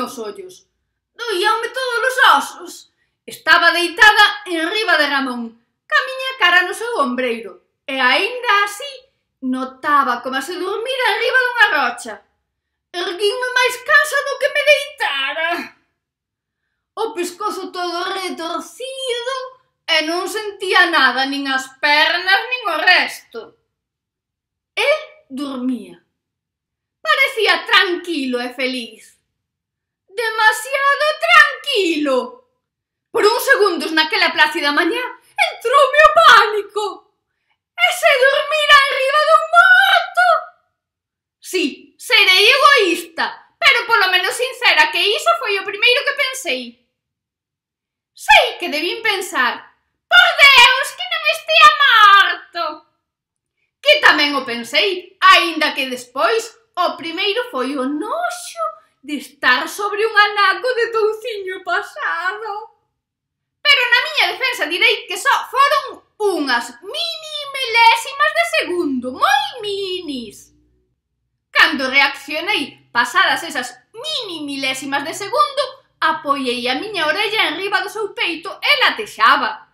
os ollos. Doíanme todos os osos. Estaba deitada enriba de Ramón, camiña cara no seu ombreiro, e aínda así notaba como se dormira enriba dunha rocha. Erguínme máis casa do que me deitara. O pescozo todo retorcido e non sentía nada, nin as pernas, nin o resto. El dormía. Parecía tranquilo e feliz demasiado tranquilo. Por uns segundos naquela plácida mañá entrou meu pánico. E se dormir arriba dun morto? Sí, serei egoísta, pero polo menos sincera que iso foi o primeiro que pensei. Sei que debín pensar, por Deus, que non estea morto. Que tamén o pensei, aínda que despois o primeiro foi o noxo de estar sobre un anaco de touciño pasado. Pero na miña defensa direi que só foron unhas mini milésimas de segundo, moi minis. Cando reaccionei pasadas esas mini milésimas de segundo, apoiei a miña orella enriba do seu peito e latexaba.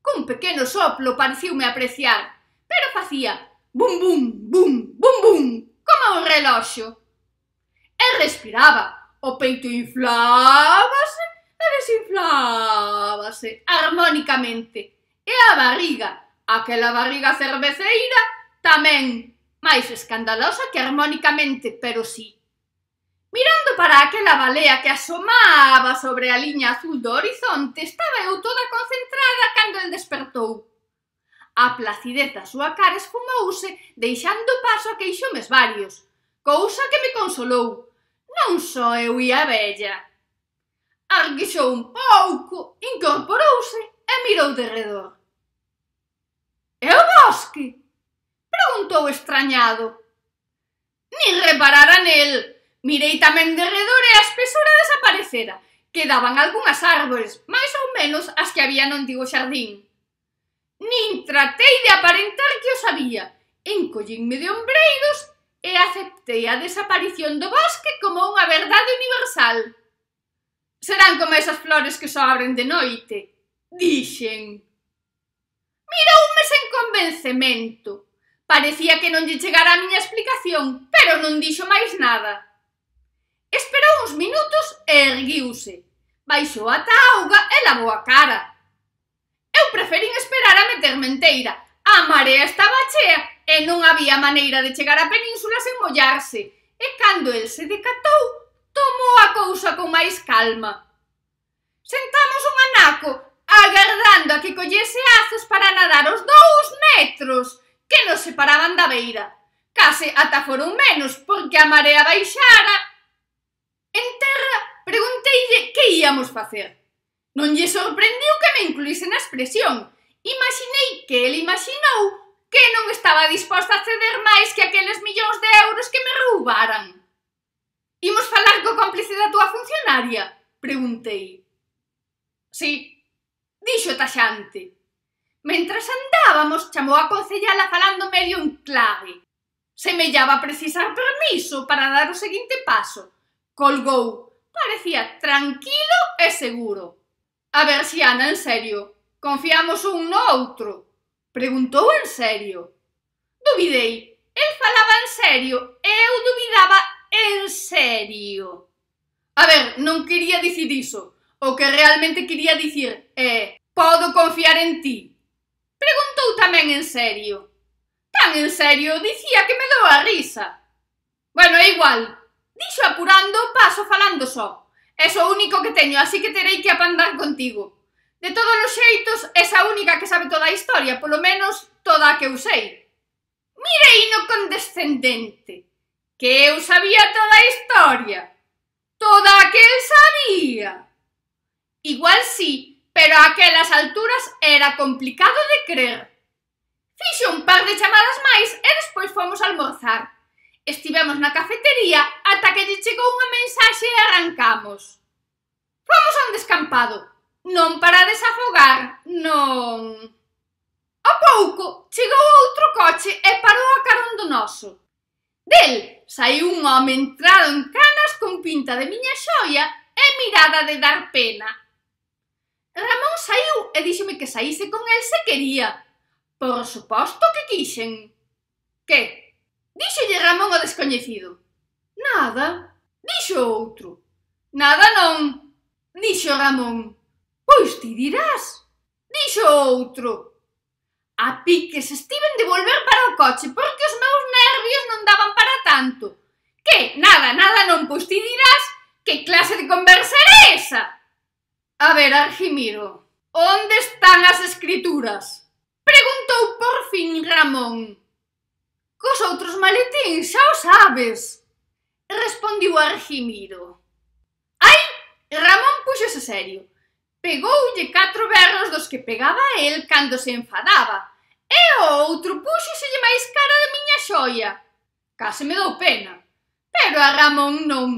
Cun pequeno soplo pareciume apreciar, pero facía bum bum bum bum bum como un reloxo e respiraba. O peito inflábase e desinflábase armónicamente. E a barriga, aquela barriga cerveceira, tamén máis escandalosa que armónicamente, pero sí. Mirando para aquela balea que asomaba sobre a liña azul do horizonte, estaba eu toda concentrada cando el despertou. A placidez da súa cara esfumouse, deixando paso a queixomes varios, cousa que me consolou, Non só eu e a vella. Arguixou un pouco, incorporouse e mirou de redor. E o bosque? Preguntou extrañado. Ni reparara nel. Mirei tamén de redor e a espesura desaparecera. Quedaban algunhas árbores, máis ou menos as que había no antigo xardín. Nin tratei de aparentar que o sabía. Encollínme de ombreiros e aceptei a desaparición do bosque como unha verdade universal. Serán como esas flores que só abren de noite, dixen. Miroume sen convencemento. Parecía que non lle chegara a miña explicación, pero non dixo máis nada. Esperou uns minutos e erguiuse. Baixou ata a auga e lavou a cara. Eu preferín esperar a meterme enteira, A marea estaba chea e non había maneira de chegar á península sen mollarse, e cando el se decatou, tomou a cousa con máis calma. Sentamos un anaco, agardando a que collese azos para nadar os dous metros que nos separaban da beira. Case ata foron menos, porque a marea baixara. En terra, pregunteille que íamos facer. Non lle sorprendiu que me incluíse na expresión, imaginei que ele imaginou que non estaba disposta a ceder máis que aqueles millóns de euros que me roubaran. Imos falar co cómplice da túa funcionaria? Preguntei. Sí, dixo taxante. Mentras andábamos, chamou a concellala falando medio en clave. Semellaba precisar permiso para dar o seguinte paso. Colgou. Parecía tranquilo e seguro. A ver, Ana, en serio, Confiamos un no outro. Preguntou en serio. Duvidei. El falaba en serio e eu duvidaba en serio. A ver, non quería dicir iso. O que realmente quería dicir é podo confiar en ti. Preguntou tamén en serio. Tan en serio, dicía que me dou a risa. Bueno, é igual. Dixo apurando, paso falando só. É o único que teño, así que terei que apandar contigo. De todos os xeitos, esa única que sabe toda a historia, polo menos toda a que eu sei. Mirei no condescendente, que eu sabía toda a historia, toda a que el sabía. Igual sí, pero a aquelas alturas era complicado de crer. Fixo un par de chamadas máis e despois fomos almorzar. Estivemos na cafetería ata que lle chegou unha mensaxe e arrancamos. Fomos a un descampado. Non para desafogar, non... A pouco, chegou outro coche e parou a carón do noso. Del saiu un home entrado en canas con pinta de miña xoia e mirada de dar pena. Ramón saiu e díxome que saíse con el se quería. Por suposto que quixen. Que? Díxolle Ramón o descoñecido. Nada. Dixo outro. Nada non. Dixo Ramón. Pois ti dirás, dixo outro. A piques estiven de volver para o coche porque os meus nervios non daban para tanto. Que, nada, nada non, pois ti dirás que clase de conversa era esa? A ver, Argimiro, onde están as escrituras? Preguntou por fin Ramón. Cos outros maletín, xa o sabes. Respondiu Argimiro. Ai, Ramón puxose serio Pegoulle catro berros dos que pegaba el cando se enfadaba, e o outro puxoselle máis cara de miña xoia. Case me dou pena, pero a Ramón non,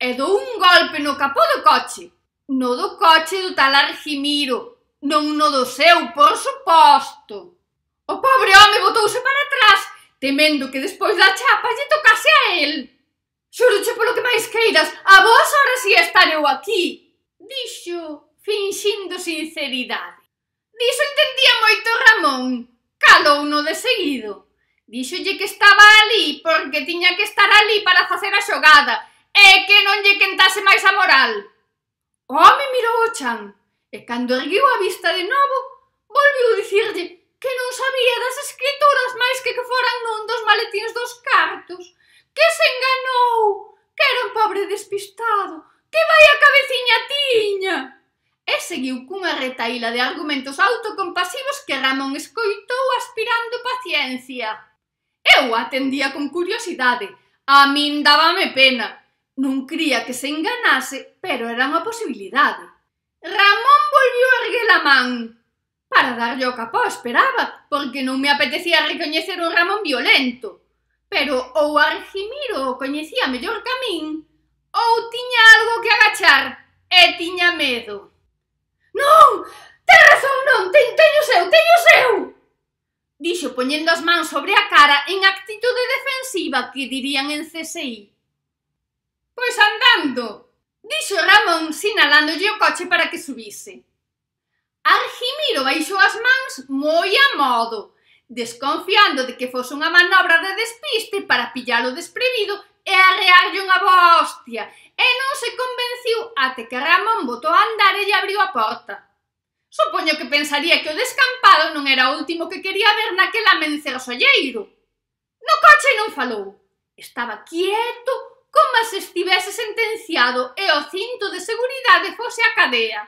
e dou un golpe no capó do coche. No do coche do tal Argimiro, non no do seu, por suposto. O pobre home botouse para atrás, temendo que despois da chapa lle tocase a el. Xuroche polo que máis queiras, a vos horas si estar eu aquí, dixo finxindo sinceridade. Diso entendía moito Ramón. Calouno de seguido. Díxolle que estaba ali porque tiña que estar ali para facer a xogada e que non lle quentase máis a moral. O home mirou o chan e cando erguiu a vista de novo volviu dicirlle que non sabía das escrituras máis que que foran nun dos maletíns dos cartos. Que se enganou, que era un pobre despistado, que vai a cabeciña tiña e seguiu cunha retaíla de argumentos autocompasivos que Ramón escoitou aspirando paciencia. Eu atendía con curiosidade, a min dábame pena. Non cría que se enganase, pero era unha posibilidade. Ramón volviu a erguer a man para darlle o capó esperaba, porque non me apetecía recoñecer o Ramón violento. Pero ou Argimiro o coñecía mellor que a min, ou tiña algo que agachar e tiña medo. Non, ten razón, non, ten, teño seu, teño seu! Dixo poñendo as mans sobre a cara en actitude defensiva que dirían en CSI. Pois andando, dixo Ramón sinalándolle o coche para que subise. Argimiro baixou as mans moi a modo, desconfiando de que fose unha manobra de despiste para pillalo desprevido e arrearlle unha boa hostia, e non se convenciu até que Ramón botou a andar e lle abriu a porta. Supoño que pensaría que o descampado non era o último que quería ver naquela solleiro. No coche non falou. Estaba quieto como se estivese sentenciado e o cinto de seguridade fose a cadea.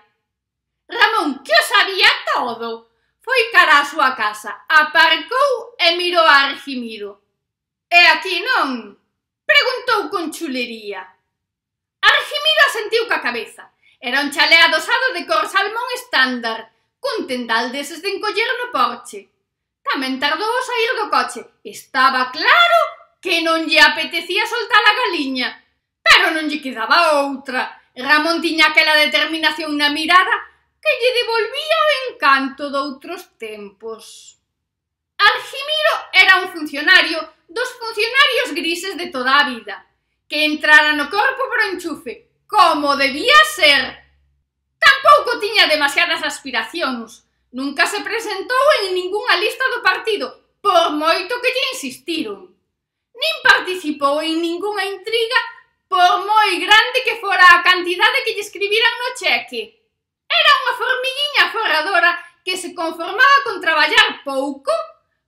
Ramón, que o sabía todo, foi cara á súa casa, aparcou e mirou a Argimiro. E aquí non, Preguntou con chulería. Argimiro asentiu coa cabeza. Era un chalé adosado de cor salmón estándar, cun tendal deses de encoller no porche. Tamén tardou a sair do coche. Estaba claro que non lle apetecía soltar a galiña, pero non lle quedaba outra. Ramón tiña aquela determinación na mirada que lle devolvía o encanto doutros tempos. Argimiro era un funcionario dos funcionarios grises de toda a vida, que entrara no corpo por enchufe, como debía ser. Tampouco tiña demasiadas aspiracións, nunca se presentou en ningunha lista do partido, por moito que lle insistiron. Nin participou en ningunha intriga por moi grande que fora a cantidade que lle escribiran no cheque. Era unha formiguinha forradora que se conformaba con traballar pouco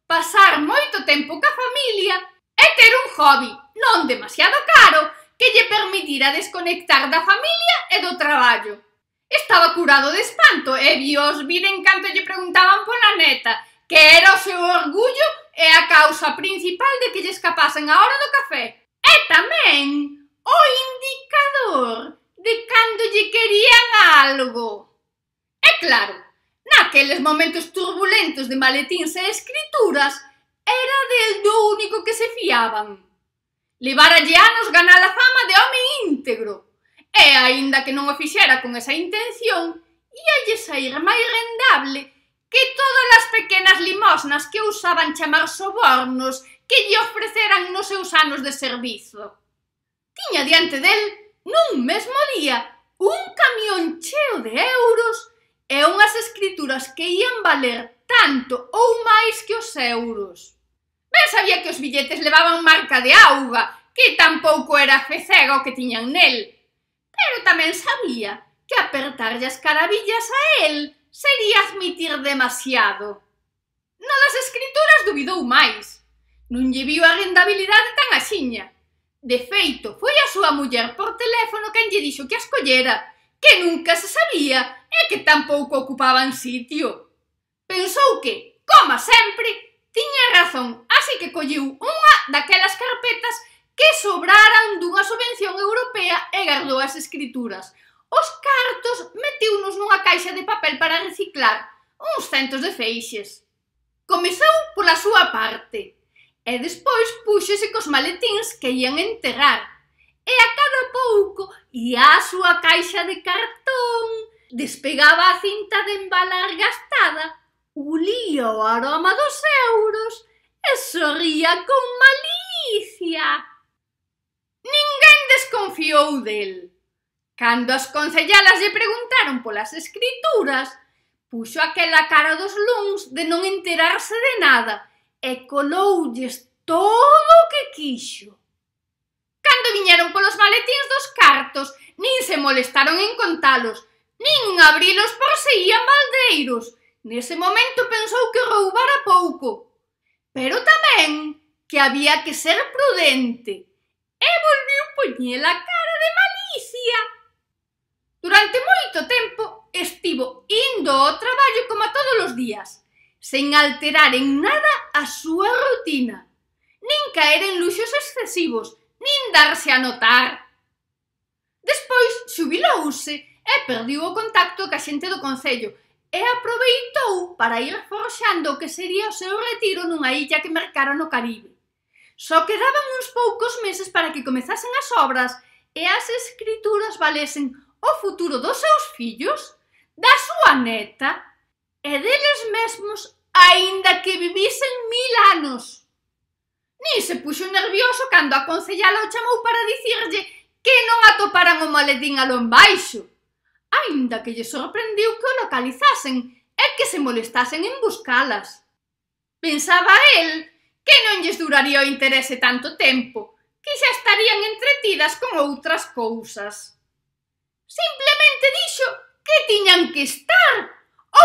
pasar moito tempo ca familia e ter un hobby non demasiado caro que lle permitira desconectar da familia e do traballo. Estaba curado de espanto e os vir en canto lle preguntaban pola neta, que era o seu orgullo e a causa principal de que lle escapasen a hora do café. E tamén o indicador de cando lle querían algo. E claro, Naqueles momentos turbulentos de maletíns e escrituras, era del do único que se fiaban. Levaralle anos ganar a fama de home íntegro, e aínda que non o fixera con esa intención, lle sair máis rendable que todas as pequenas limosnas que usaban chamar sobornos que lle ofreceran nos seus anos de servizo. Tiña diante del, nun mesmo día, un camión cheo de euros e unhas escrituras que ían valer tanto ou máis que os euros. Ben sabía que os billetes levaban marca de auga, que tampouco era fecega o que tiñan nel, pero tamén sabía que apertarlle as carabillas a él sería admitir demasiado. Non das escrituras dubidou máis. Non lle viu a rendabilidade tan axiña. De feito, foi a súa muller por teléfono quen lle dixo que as collera, que nunca se sabía é que tampouco ocupaban sitio. Pensou que, como sempre, tiña razón, así que colliu unha daquelas carpetas que sobraran dunha subvención europea e gardou as escrituras. Os cartos metiunos nunha caixa de papel para reciclar, uns centos de feixes. Comezou pola súa parte, e despois púxese cos maletíns que ian enterrar, e a cada pouco ia a súa caixa de cartón, despegaba a cinta de embalar gastada, ulía o aroma dos euros e sorría con malicia. Ninguén desconfiou del. Cando as concellalas lle preguntaron polas escrituras, puxo aquela cara dos luns de non enterarse de nada e coloulles todo o que quixo. Cando viñeron polos maletíns dos cartos, nin se molestaron en contalos, Nin en abrilos perseguían baldeiros. Nese momento pensou que roubara pouco. Pero tamén que había que ser prudente. E volviu poñer a cara de malicia. Durante moito tempo estivo indo ao traballo como a todos os días, sen alterar en nada a súa rutina, nin caer en luxos excesivos, nin darse a notar. Despois xubilouse e perdiu o contacto ca xente do Concello e aproveitou para ir forxando o que sería o seu retiro nunha illa que mercara no Caribe. Só quedaban uns poucos meses para que comezasen as obras e as escrituras valesen o futuro dos seus fillos, da súa neta e deles mesmos aínda que vivisen mil anos. Ni se puxo nervioso cando a concellala o chamou para dicirlle que non atoparan o maletín alón baixo aínda que lle sorprendiu que o localizasen e que se molestasen en buscalas. Pensaba el que non lles duraría o interese tanto tempo, que xa estarían entretidas con outras cousas. Simplemente dixo que tiñan que estar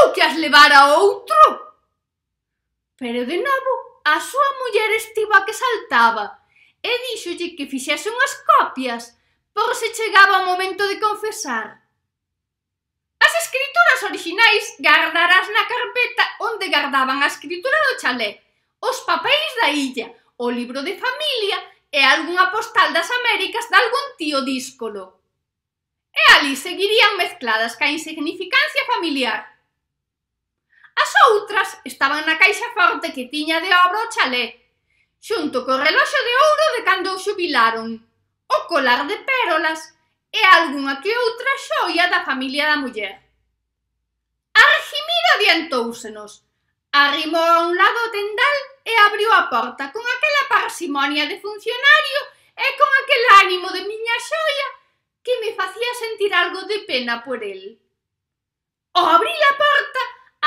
ou que as levara a outro. Pero de novo a súa muller estiva que saltaba e díxolle que fixese unhas copias por se chegaba o momento de confesar. As escrituras orixinais gardarás na carpeta onde gardaban a escritura do chalé, os papéis da illa, o libro de familia e algunha postal das Américas de algún tío díscolo. E ali seguirían mezcladas ca insignificancia familiar. As outras estaban na caixa forte que tiña de obra o chalé, xunto co reloxo de ouro de cando o xubilaron, o colar de pérolas e algunha que outra xoia da familia da muller. Argimiro adiantousenos, arrimou a un lado o tendal e abriu a porta con aquela parsimonia de funcionario e con aquel ánimo de miña xoia que me facía sentir algo de pena por el. O abrí a porta,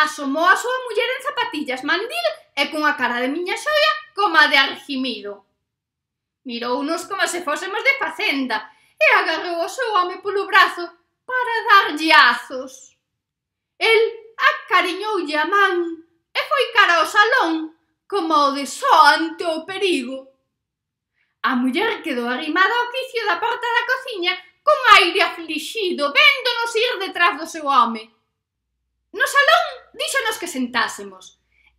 asomou a súa muller en zapatillas mandil e cunha cara de miña xoia como a de mirou Mirounos como se fósemos de facenda e agarrou o seu home polo brazo para darlle azos. El acariñoulle a man e foi cara ao salón como o de só ante o perigo. A muller quedou arrimada ao quicio da porta da cociña con aire aflixido, véndonos ir detrás do seu home. No salón díxonos que sentásemos,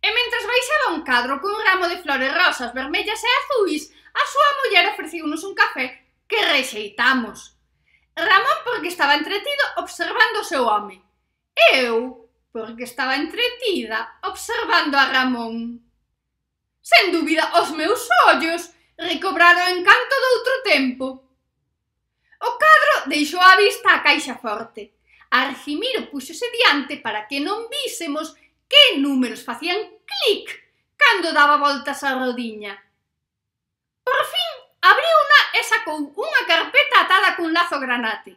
e mentras baixaba un cadro cun ramo de flores rosas, vermellas e azuis, a súa muller ofreciunos un café que rexeitamos. Ramón porque estaba entretido observando o seu home. Eu porque estaba entretida observando a Ramón. Sen dúbida, os meus ollos recobraron o encanto doutro tempo. O cadro deixou a vista a caixa forte. Argimiro puxose diante para que non vísemos que números facían clic cando daba voltas a rodiña. Por fin Abriu unha e sacou unha carpeta atada cun lazo granate.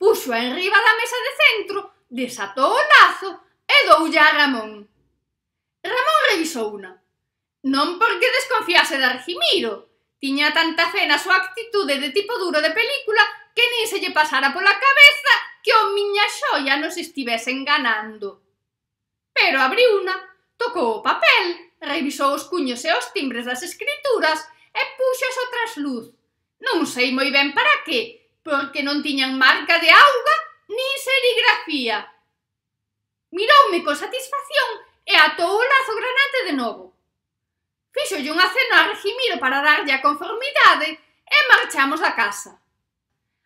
Puxo riba da mesa de centro, desatou o lazo e doulle a Ramón. Ramón revisou una. Non porque desconfiase de Argimiro, tiña tanta fe na súa actitude de tipo duro de película que nin se lle pasara pola cabeza que o miña xoia nos estivese enganando. Pero abriu una, tocou o papel, revisou os cuños e os timbres das escrituras e puxas tras luz. Non sei moi ben para que, porque non tiñan marca de auga nin serigrafía. Miroume con satisfacción e atou o lazo granate de novo. Fixolle unha cena a Argimiro para darlle a conformidade e marchamos da casa.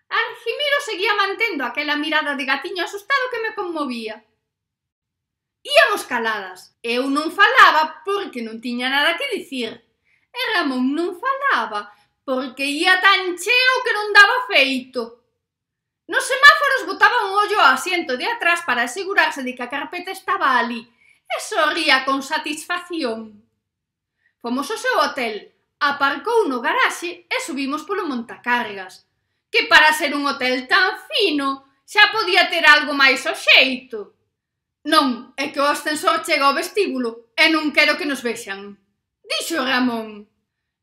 Argimiro seguía mantendo aquela mirada de gatiño asustado que me conmovía. Íamos caladas. Eu non falaba porque non tiña nada que dicir e Ramón non falaba porque ía tan cheo que non daba feito. Nos semáforos botaba un ollo ao asiento de atrás para asegurarse de que a carpeta estaba ali e sorría con satisfacción. Fomos ao seu hotel, aparcou no garaxe e subimos polo montacargas, que para ser un hotel tan fino xa podía ter algo máis o xeito. Non, é que o ascensor chega ao vestíbulo e non quero que nos vexan. Dixo Ramón.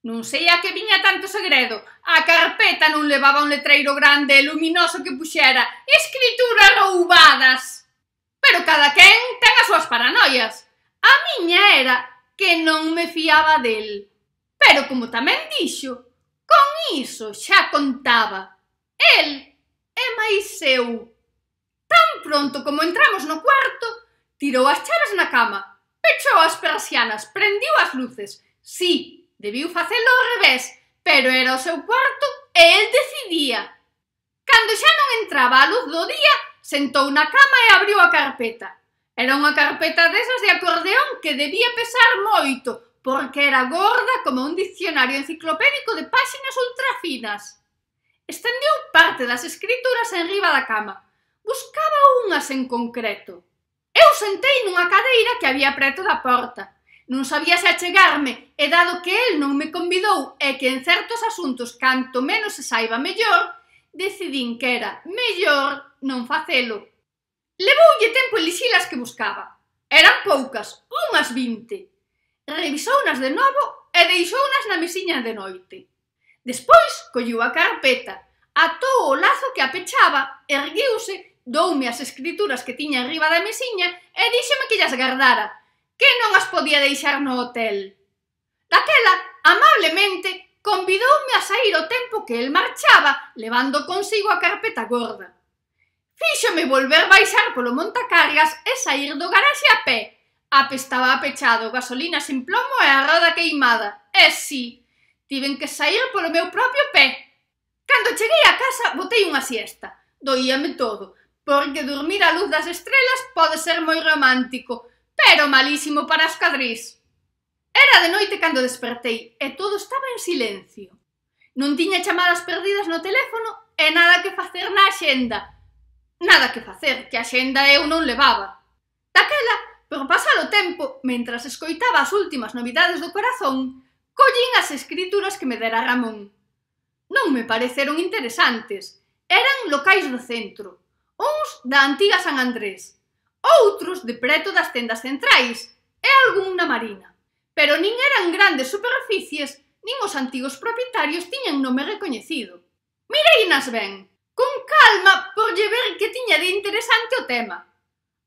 Non sei a que viña tanto segredo. A carpeta non levaba un letreiro grande e luminoso que puxera escrituras roubadas. Pero cada quen ten as súas paranoias. A miña era que non me fiaba del. Pero como tamén dixo, con iso xa contaba. El é máis seu. Tan pronto como entramos no cuarto, tirou as chaves na cama Pechou as persianas, prendiu as luces. Si, debiu facelo ao revés, pero era o seu cuarto e el decidía. Cando xa non entraba a luz do día, sentou na cama e abriu a carpeta. Era unha carpeta desas de acordeón que debía pesar moito, porque era gorda como un diccionario enciclopédico de páxinas ultrafinas. Estendeu parte das escrituras enriba da cama. Buscaba unhas en concreto. Eu sentei nunha cadeira que había preto da porta. Non sabía se achegarme, e dado que el non me convidou e que en certos asuntos canto menos se saiba mellor, decidín que era mellor non facelo. Levoulle tempo elixilas que buscaba. Eran poucas, unhas vinte. Revisounas de novo e deixounas na mesiña de noite. Despois, colliu a carpeta, atou o lazo que a pechaba, erguiuse doume as escrituras que tiña arriba da mesiña e díxeme que llas guardara, que non as podía deixar no hotel. Daquela, amablemente, convidoume a sair o tempo que el marchaba, levando consigo a carpeta gorda. Fíxome volver baixar polo montacargas e sair do garaxe a pé. A pé estaba pechado, gasolina sin plomo e a roda queimada. E si, tiven que sair polo meu propio pé. Cando cheguei a casa, botei unha siesta. Doíame todo, porque dormir á luz das estrelas pode ser moi romántico, pero malísimo para as cadrís. Era de noite cando despertei e todo estaba en silencio. Non tiña chamadas perdidas no teléfono e nada que facer na axenda. Nada que facer, que a axenda eu non levaba. Daquela, por pasar o tempo, mentras escoitaba as últimas novidades do corazón, collín as escrituras que me dera Ramón. Non me pareceron interesantes, eran locais do centro, Uns da antiga San Andrés, outros de preto das tendas centrais e algún na Marina. Pero nin eran grandes superficies, nin os antigos propietarios tiñan nome recoñecido. Mireinas ben, con calma por lle ver que tiña de interesante o tema.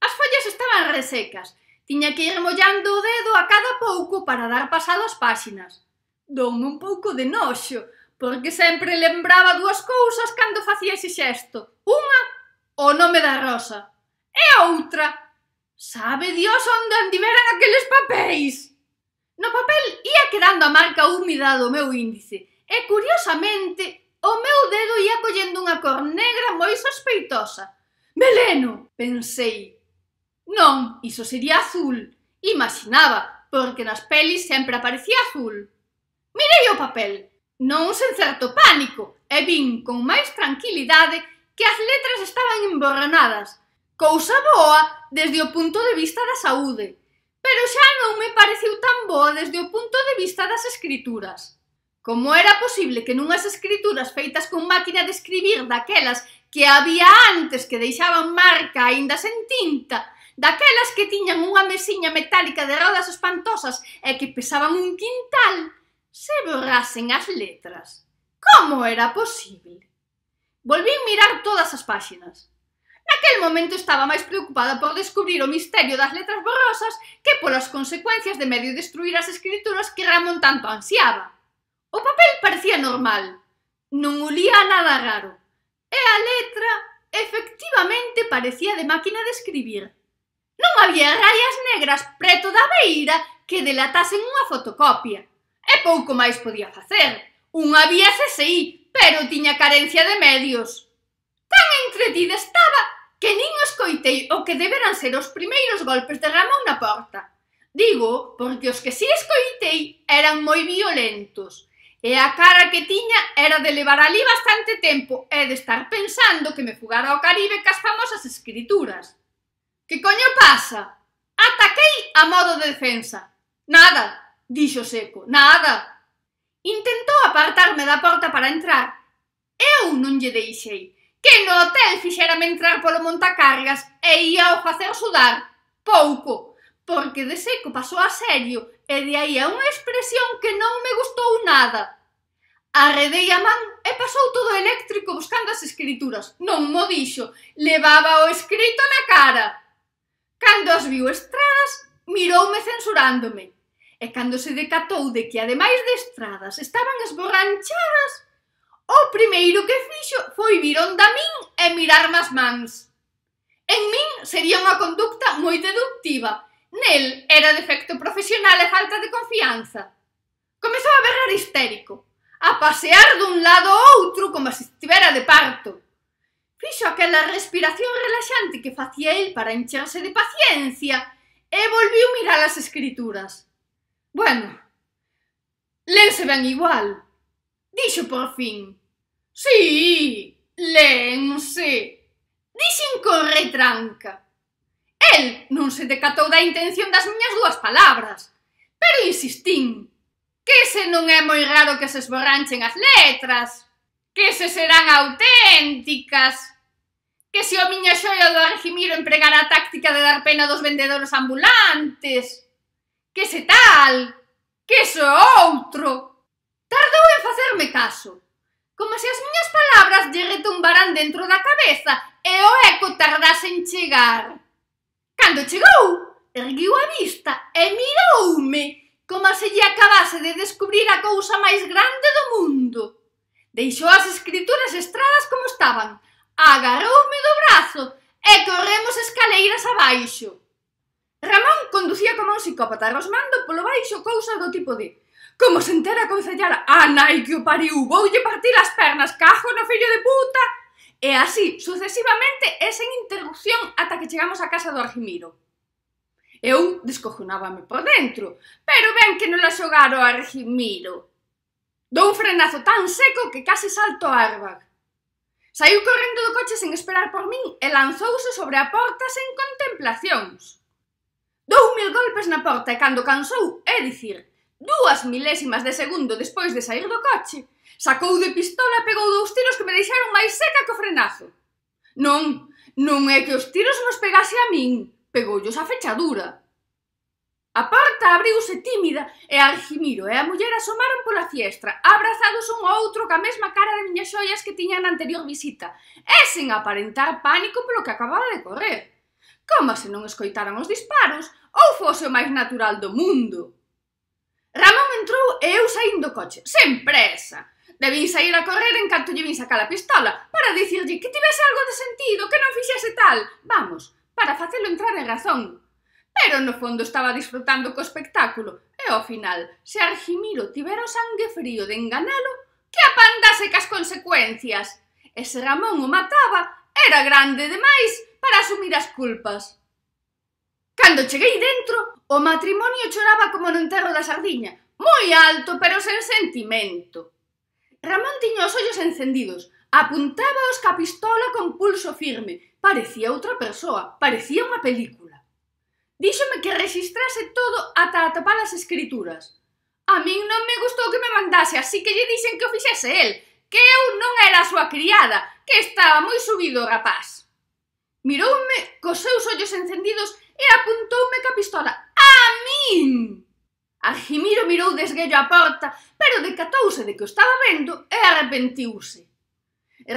As follas estaban resecas, tiña que ir mollando o dedo a cada pouco para dar pasado ás páxinas. Doume un pouco de noxo, porque sempre lembraba dúas cousas cando facía ese xesto. Unha o nome da rosa. E a outra, sabe Dios onde antiveran aqueles papéis? No papel ia quedando a marca húmida do meu índice e, curiosamente, o meu dedo ia collendo unha cor negra moi sospeitosa. Meleno, pensei. Non, iso sería azul. Imaginaba, porque nas pelis sempre aparecía azul. Mirei o papel, non sen certo pánico, e vin con máis tranquilidade que as letras estaban emborronadas, cousa boa desde o punto de vista da saúde, pero xa non me pareceu tan boa desde o punto de vista das escrituras. Como era posible que nunhas escrituras feitas con máquina de escribir daquelas que había antes que deixaban marca aínda sen tinta, daquelas que tiñan unha mesiña metálica de rodas espantosas e que pesaban un quintal, se borrasen as letras. Como era posible? Volvín mirar todas as páxinas. Naquel momento estaba máis preocupada por descubrir o misterio das letras borrosas que polas consecuencias de medio destruir as escrituras que Ramón tanto ansiaba. O papel parecía normal. Non olía nada raro. E a letra efectivamente parecía de máquina de escribir. Non había rayas negras preto da beira que delatasen unha fotocopia. E pouco máis podía facer. Unha vía CSI, pero tiña carencia de medios. Tan entretida estaba que nin escoitei o que deberan ser os primeiros golpes de Ramón na porta. Digo, porque os que si escoitei eran moi violentos, e a cara que tiña era de levar ali bastante tempo e de estar pensando que me fugara ao Caribe cas famosas escrituras. Que coño pasa? Ataquei a modo de defensa. Nada, dixo seco, nada. Intentou apartarme da porta para entrar. Eu non lle deixei. Que no hotel fixérame entrar polo montacargas e ia o facer sudar. Pouco. Porque de seco pasou a serio e de aí a unha expresión que non me gustou nada. Arredei a man e pasou todo eléctrico buscando as escrituras. Non mo dixo, levaba o escrito na cara. Cando as viu estradas, miroume censurándome e cando se decatou de que ademais de estradas estaban esborranchadas, o primeiro que fixo foi vir onda min e mirar as mans. En min sería unha conducta moi deductiva. Nel era defecto profesional e falta de confianza. Comezou a berrar histérico, a pasear dun lado ao outro como se estivera de parto. Fixo aquela respiración relaxante que facía el para encherse de paciencia e volviu mirar as escrituras. Bueno, lense ben igual. Dixo por fin. Sí, lense. Dixen con retranca. El non se decatou da intención das miñas dúas palabras, pero insistín. Que se non é moi raro que se esborranchen as letras, que se serán auténticas, que se o miña xoia do Arjimiro empregara a táctica de dar pena dos vendedores ambulantes, Que se tal? Que se outro? Tardou en facerme caso. Como se as miñas palabras lle retumbaran dentro da cabeza e o eco tardase en chegar. Cando chegou, erguiu a vista e miroume como se lle acabase de descubrir a cousa máis grande do mundo. Deixou as escrituras estradas como estaban, agarroume do brazo e corremos escaleiras abaixo. Ramón conducía como un psicópata, rosmando polo baixo cousa do tipo de Como se entera a sellar a nai que o pariu, voulle partir as pernas, cajo no fillo de puta... E así, sucesivamente, e sen interrupción ata que chegamos á casa do Argimiro. Eu descojonábame por dentro, pero ben que non la xogaro a Argimiro. Dou un frenazo tan seco que casi salto a airbag. Saiu correndo do coche sen esperar por min e lanzouse sobre a porta sen contemplacións. Dou mil golpes na porta e cando cansou, é dicir, dúas milésimas de segundo despois de sair do coche, sacou de pistola e pegou dous tiros que me deixaron máis seca que o frenazo. Non, non é que os tiros nos pegase a min, pegoullos a fechadura. A porta abriuse tímida e Argimiro e a muller asomaron pola fiestra, abrazados un ao outro ca mesma cara de miñas xoias que tiñan na anterior visita, e sen aparentar pánico polo que acababa de correr como se non escoitaran os disparos ou fose o máis natural do mundo. Ramón entrou e eu saín do coche, sen presa. Debín sair a correr en canto lle vin sacar a pistola para dicirlle que tivese algo de sentido, que non fixese tal, vamos, para facelo entrar en razón. Pero no fondo estaba disfrutando co espectáculo e ao final, se Argimiro tivera o sangue frío de enganalo, que apandase cas consecuencias. E se Ramón o mataba, era grande demais para asumir as culpas. Cando cheguei dentro, o matrimonio choraba como no enterro da sardiña, moi alto pero sen sentimento. Ramón tiña os ollos encendidos, apuntaba os capistola con pulso firme, parecía outra persoa, parecía unha película. Díxome que registrase todo ata atopar as escrituras. A min non me gustou que me mandase, así que lle dixen que o fixese el, que eu non era a súa criada, que estaba moi subido o rapaz. Miroume cos seus ollos encendidos e apuntoume ca pistola. A min! Argimiro mirou desguello a porta, pero decatouse de que o estaba vendo e arrepentiuse.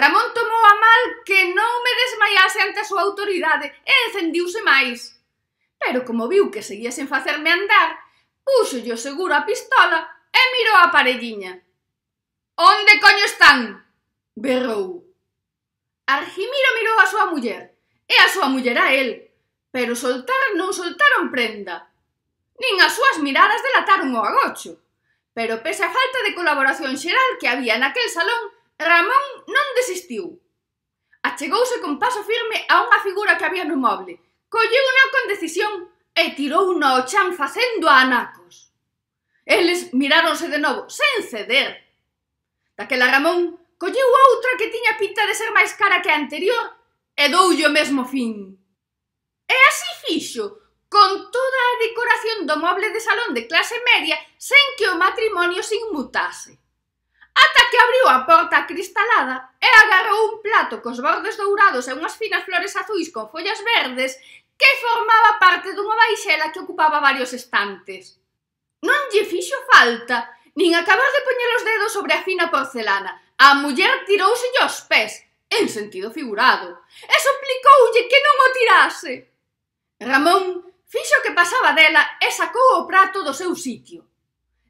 Ramón tomou a mal que non me desmaiase ante a súa autoridade e encendiuse máis. Pero como viu que seguía sen facerme andar, puxo o seguro a pistola e mirou a parelliña. Onde coño están? berrou. Arjimiro mirou a súa muller e a súa muller a el, pero soltar non soltaron prenda. Nin as súas miradas delataron o agocho. Pero pese a falta de colaboración xeral que había naquel salón, Ramón non desistiu. Achegouse con paso firme a unha figura que había no moble, colleu unha con decisión e tirou unha ao chan facendo a anacos. Eles miráronse de novo, sen ceder. Daquela Ramón colleu outra que tiña pinta de ser máis cara que a anterior e doulle o mesmo fin. E así fixo, con toda a decoración do moble de salón de clase media sen que o matrimonio se inmutase. Ata que abriu a porta acristalada e agarrou un plato cos bordes dourados e unhas finas flores azuis con follas verdes que formaba parte dunha baixela que ocupaba varios estantes. Non lle fixo falta, nin acabar de poñer os dedos sobre a fina porcelana. A muller tirouselle os pés, en sentido figurado, e suplicoulle que non o tirase. Ramón fixo que pasaba dela e sacou o prato do seu sitio.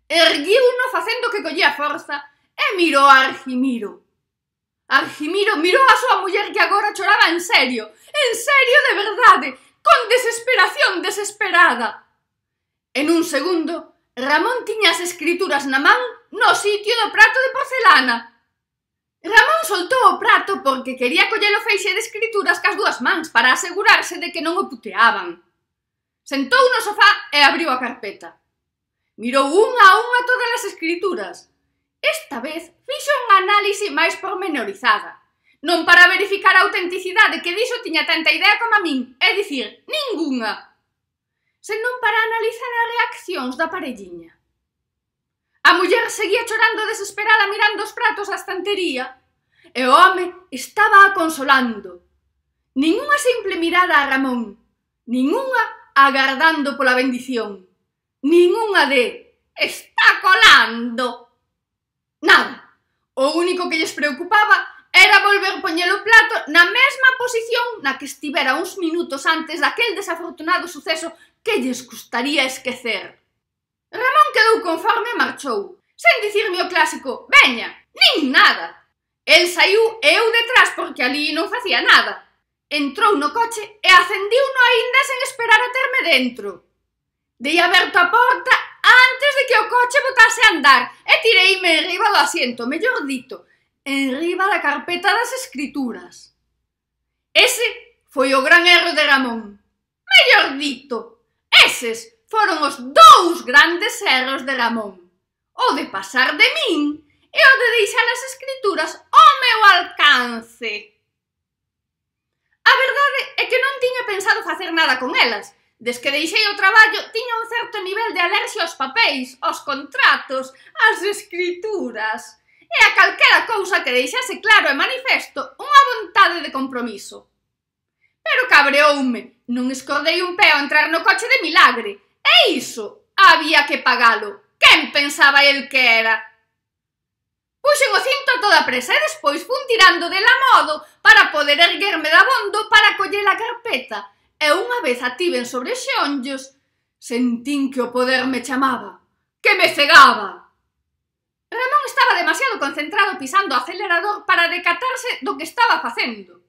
Erguiu-no facendo que collía forza e mirou a Argimiro. Argimiro mirou a súa muller que agora choraba en serio, en serio de verdade, con desesperación desesperada. En un segundo, Ramón tiña as escrituras na man no sitio do prato de porcelana, Ramón soltou o prato porque quería coller o feixe de escrituras cas dúas mans para asegurarse de que non o puteaban. Sentou no sofá e abriu a carpeta. Mirou unha a unha todas as escrituras. Esta vez fixo unha análise máis pormenorizada. Non para verificar a autenticidade que diso tiña tanta idea como a min, é dicir, ningunha. Senón para analizar as reaccións da parelliña. A muller seguía chorando desesperada mirando os pratos da estantería e o home estaba a consolando. Ninguna simple mirada a Ramón, ninguna agardando pola bendición, ninguna de está colando. Nada, o único que lles preocupaba era volver poñer o plato na mesma posición na que estivera uns minutos antes daquel desafortunado suceso que lles gustaría esquecer. Ramón quedou conforme e marchou, sen dicirme o clásico «Veña!» nin nada. El saiu e eu detrás porque ali non facía nada. Entrou no coche e acendiu no aínda sen esperar a terme dentro. Dei aberto a porta antes de que o coche botase a andar e tireime enriba do asiento, mellor dito, enriba da carpeta das escrituras. Ese foi o gran erro de Ramón. Mellor dito, eses foron os dous grandes erros de Ramón. O de pasar de min e o de deixar as escrituras ao meu alcance. A verdade é que non tiña pensado facer nada con elas. Des que deixei o traballo, tiña un certo nivel de alerxia aos papéis, aos contratos, ás escrituras e a calquera cousa que deixase claro e manifesto unha vontade de compromiso. Pero cabreoume, non escordei un pé a entrar no coche de milagre, E iso había que pagalo. Quen pensaba el que era? Puxen o cinto a toda presa e despois fun tirando de la modo para poder erguerme da bondo para coller a carpeta. E unha vez ativen sobre xeonllos, sentín que o poder me chamaba, que me cegaba. Ramón estaba demasiado concentrado pisando o acelerador para decatarse do que estaba facendo.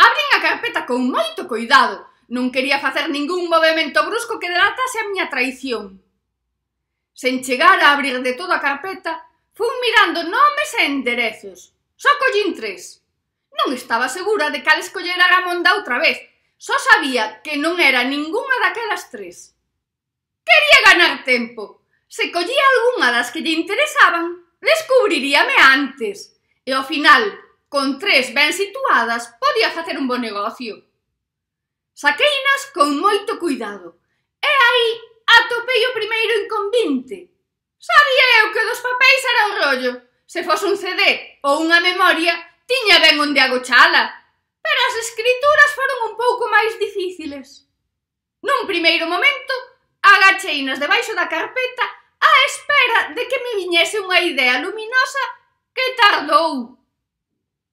Abrín a carpeta con moito cuidado, Non quería facer ningún movimento brusco que delatase a miña traición. Sen chegar a abrir de toda a carpeta, fun mirando nomes e enderezos. Só collín tres. Non estaba segura de cal escoller a da outra vez. Só sabía que non era ninguna daquelas tres. Quería ganar tempo. Se collía algunha das que lle interesaban, descubriríame antes. E ao final, con tres ben situadas, podía facer un bo negocio. Saqueinas con moito cuidado. E aí atopei o primeiro inconvinte. Sabía eu que dos papéis era o rollo. Se fose un CD ou unha memoria, tiña ben onde agochala. Pero as escrituras foron un pouco máis difíciles. Nun primeiro momento, agacheinas debaixo da carpeta á espera de que me viñese unha idea luminosa que tardou.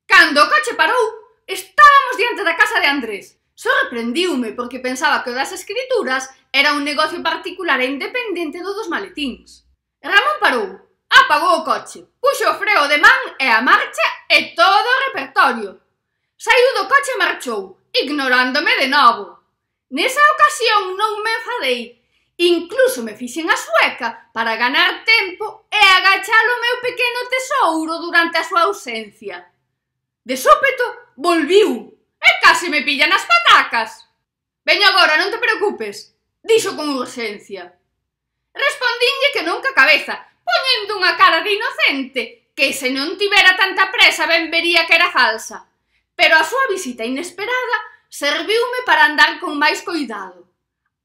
Cando o coche parou, estábamos diante da casa de Andrés. Sorprendiume porque pensaba que o das escrituras era un negocio particular e independente do dos maletíns. Ramón parou, apagou o coche, puxo o freo de man e a marcha e todo o repertorio. Saiu do coche e marchou, ignorándome de novo. Nesa ocasión non me enfadei, incluso me fixen a sueca para ganar tempo e agachar o meu pequeno tesouro durante a súa ausencia. De súpeto, volviu E case me pillan as patacas. Veño agora, non te preocupes. Dixo con urgencia. Respondinlle que non ca cabeza, poñendo unha cara de inocente, que se non tivera tanta presa ben vería que era falsa. Pero a súa visita inesperada serviume para andar con máis coidado.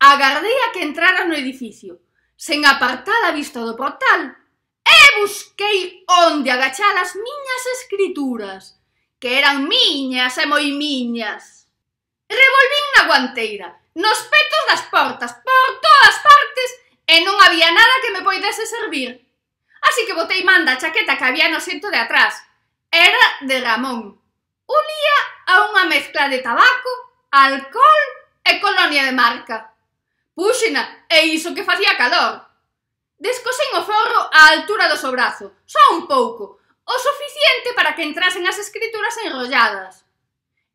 Agardei a que entrara no edificio, sen apartar a vista do portal, e busquei onde agachar as miñas escrituras, que eran miñas e moi miñas. Revolvín na guanteira, nos petos das portas, por todas partes, e non había nada que me poidese servir. Así que botei man da chaqueta que había no xento de atrás. Era de Ramón. Unía a unha mezcla de tabaco, alcohol e colonia de marca. Puxena e iso que facía calor. Descosen o forro á altura do sobrazo, só un pouco, o suficiente para que entrasen as escrituras enrolladas.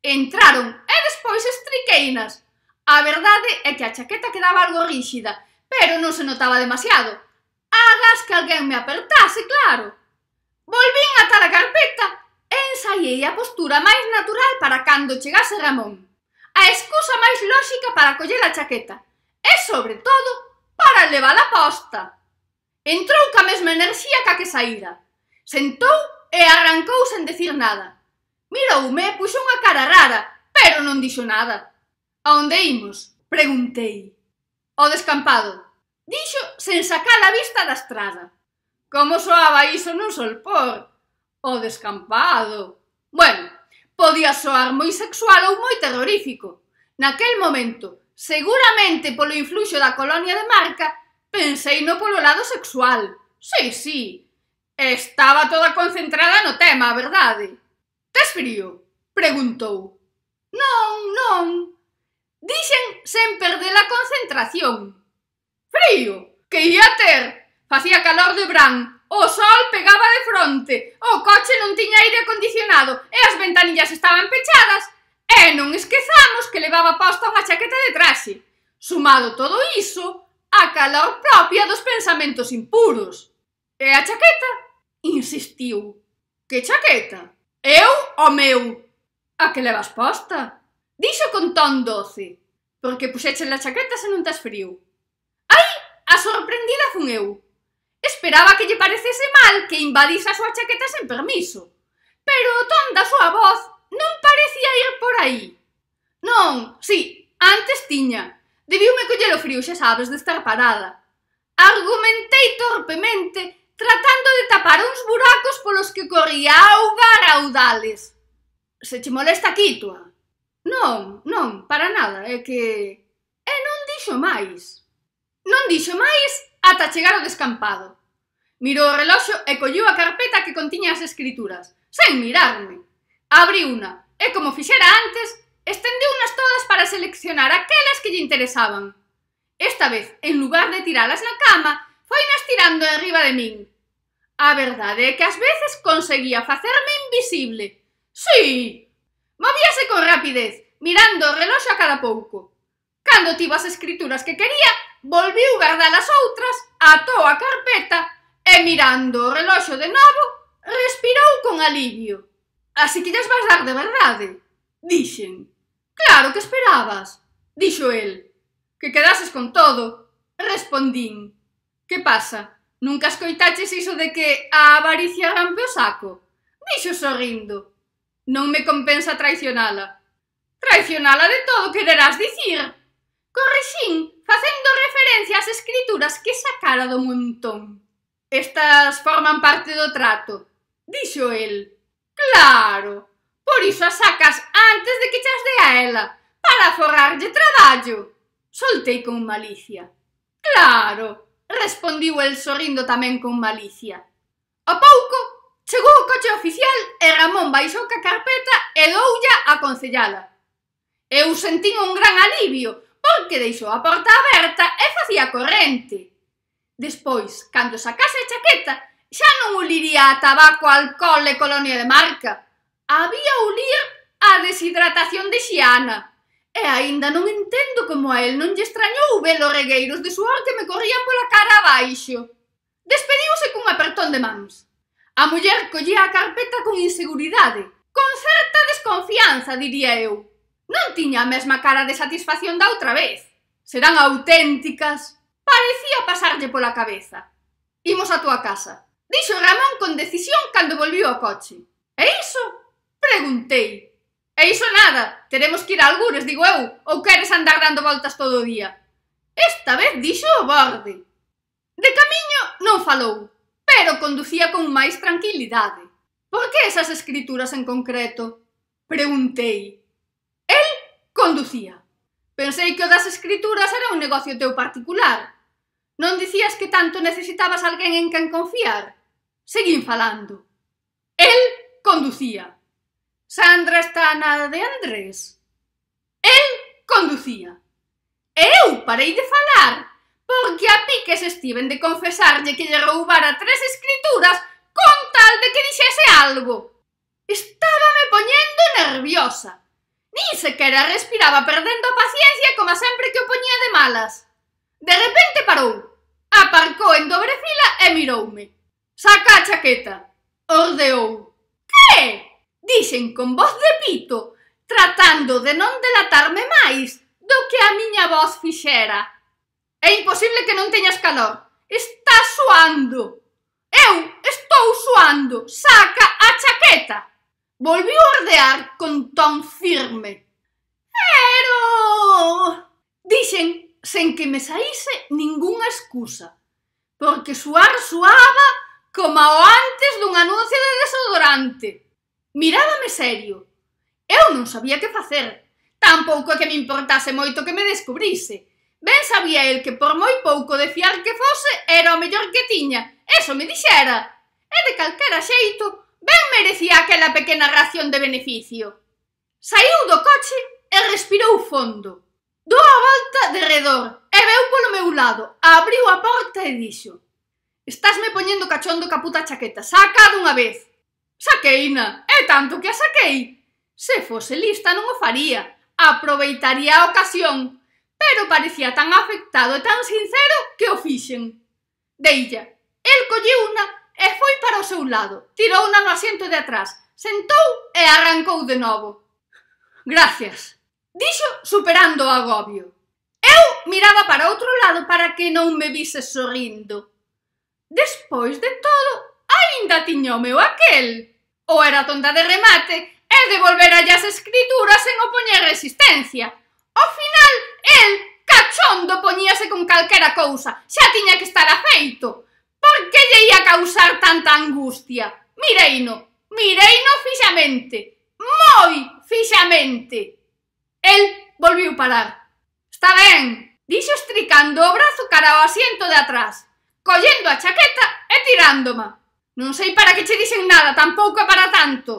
Entraron e despois estriqueinas. A verdade é que a chaqueta quedaba algo ríxida, pero non se notaba demasiado. Agas que alguén me apertase, claro. Volvín tal a carpeta e ensaiei a postura máis natural para cando chegase Ramón. A excusa máis lóxica para coller a chaqueta. E, sobre todo, para levar a posta. Entrou ca mesma enerxía ca que saíra. Sentou e arrancou sen decir nada. Miroume e puxo unha cara rara, pero non dixo nada. A onde imos? Preguntei. Ao descampado. Dixo sen sacar a vista da estrada. Como soaba iso nun solpor? O descampado. Bueno, podía soar moi sexual ou moi terrorífico. Naquel momento, seguramente polo influxo da colonia de marca, pensei no polo lado sexual. Sí, sí, Estaba toda concentrada no tema, a verdade. Tes frío? Preguntou. Non, non. Dixen sen perder a concentración. Frío, que ia ter. Facía calor de bran, o sol pegaba de fronte, o coche non tiña aire acondicionado e as ventanillas estaban pechadas. E non esquezamos que levaba posta unha chaqueta de traxe. Sumado todo iso, a calor propia dos pensamentos impuros. E a chaqueta? Insistiu. Que chaqueta? Eu o meu. A que levas posta? Dixo con ton doce. Porque puxeche la chaqueta se non tas frío. Ai, a sorprendida fun eu. Esperaba que lle parecese mal que invadís a súa chaqueta sen permiso. Pero o ton da súa voz non parecía ir por aí. Non, sí, antes tiña. Debiume coller o frío, xa sabes, de estar parada. Argumentei torpemente tratando de tapar uns buracos polos que corría auga a raudales. Se che molesta túa? Non, non, para nada, é que... E non dixo máis. Non dixo máis ata chegar ao descampado. Mirou o reloxo e colliu a carpeta que contiña as escrituras, sen mirarme. Abri una, e como fixera antes, estendeu unas todas para seleccionar aquelas que lle interesaban. Esta vez, en lugar de tiralas na cama, foi nas tirando arriba de min, A verdade é que ás veces conseguía facerme invisible. Sí, movíase con rapidez, mirando o reloxo a cada pouco. Cando tivo as escrituras que quería, volviu guardar as outras, atou a carpeta e mirando o reloxo de novo, respirou con alivio. Así que lles vas dar de verdade, dixen. Claro que esperabas, dixo el. Que quedases con todo, respondín. Que pasa? Nunca escoitaches iso de que a avaricia rampe o saco? Dixo sorrindo. Non me compensa traicionala. Traicionala de todo quererás dicir. Corrixín, facendo referencia ás escrituras que sacara do montón. Estas forman parte do trato, dixo el. Claro, por iso as sacas antes de que chas de a ela, para forrarlle traballo. Soltei con malicia. Claro, Respondiu el sorrindo tamén con malicia. A pouco, chegou o coche oficial e Ramón baixou ca carpeta e doulla a concellada. Eu sentín un gran alivio porque deixou a porta aberta e facía corrente. Despois, cando sacase a chaqueta, xa non uliría a tabaco, alcohol e colonia de marca. Había ulir a deshidratación de xiana. E aínda non entendo como a el non lle extrañou velo regueiros de suor que me corrían pola cara abaixo. Despediuse cun apertón de mans. A muller collía a carpeta con inseguridade, con certa desconfianza, diría eu. Non tiña a mesma cara de satisfacción da outra vez. Serán auténticas. Parecía pasarlle pola cabeza. Imos a túa casa. Dixo Ramón con decisión cando volviu ao coche. E iso? Preguntei. E iso nada, teremos que ir a algures, digo eu, ou queres andar dando voltas todo o día? Esta vez dixo o borde. De camiño non falou, pero conducía con máis tranquilidade. Por que esas escrituras en concreto? Preguntei. El conducía. Pensei que o das escrituras era un negocio teu particular. Non dicías que tanto necesitabas alguén en quen confiar? Seguín falando. El conducía. Sandra está na de Andrés. El conducía. E eu parei de falar porque a piques estiven de confesarlle que lle roubara tres escrituras con tal de que dixese algo. Estábame poñendo nerviosa. Ni sequera respiraba perdendo a paciencia como sempre que o poñía de malas. De repente parou. Aparcou en dobre fila e miroume. Saca a chaqueta. Ordeou. Que? dixen con voz de pito, tratando de non delatarme máis do que a miña voz fixera. É imposible que non teñas calor. Está suando. Eu estou suando. Saca a chaqueta. Volviu a ordear con ton firme. Pero... Dixen sen que me saíse ningunha excusa. Porque suar suaba como antes dun anuncio de desodorante. Mirábame serio. Eu non sabía que facer. Tampouco é que me importase moito que me descubrise. Ben sabía el que por moi pouco de fiar que fose era o mellor que tiña. Eso me dixera. E de calquera xeito, ben merecía aquela pequena ración de beneficio. Saiu do coche e respirou fondo. Dou a volta de redor e veu polo meu lado, abriu a porta e dixo Estásme poñendo cachón do caputa chaqueta, saca dunha vez. Saqueina, é tanto que a saquei. Se fose lista non o faría, aproveitaría a ocasión, pero parecía tan afectado e tan sincero que o fixen. Deilla, el una e foi para o seu lado, na no asiento de atrás, sentou e arrancou de novo. Gracias, dixo superando o agobio. Eu miraba para outro lado para que non me vise sorrindo. Despois de todo, aínda tiño o meu aquel ou era tonta de remate e devolver as escrituras sen opoñer resistencia. Ao final, el, cachondo, poñíase con calquera cousa, xa tiña que estar afeito. Por que lle ia causar tanta angustia? Mireino, mireino fixamente, moi fixamente. El volviu parar. Está ben, dixo estricando o brazo cara ao asiento de atrás, collendo a chaqueta e tirándoma. Non sei para que che dixen nada, tampouco para tanto.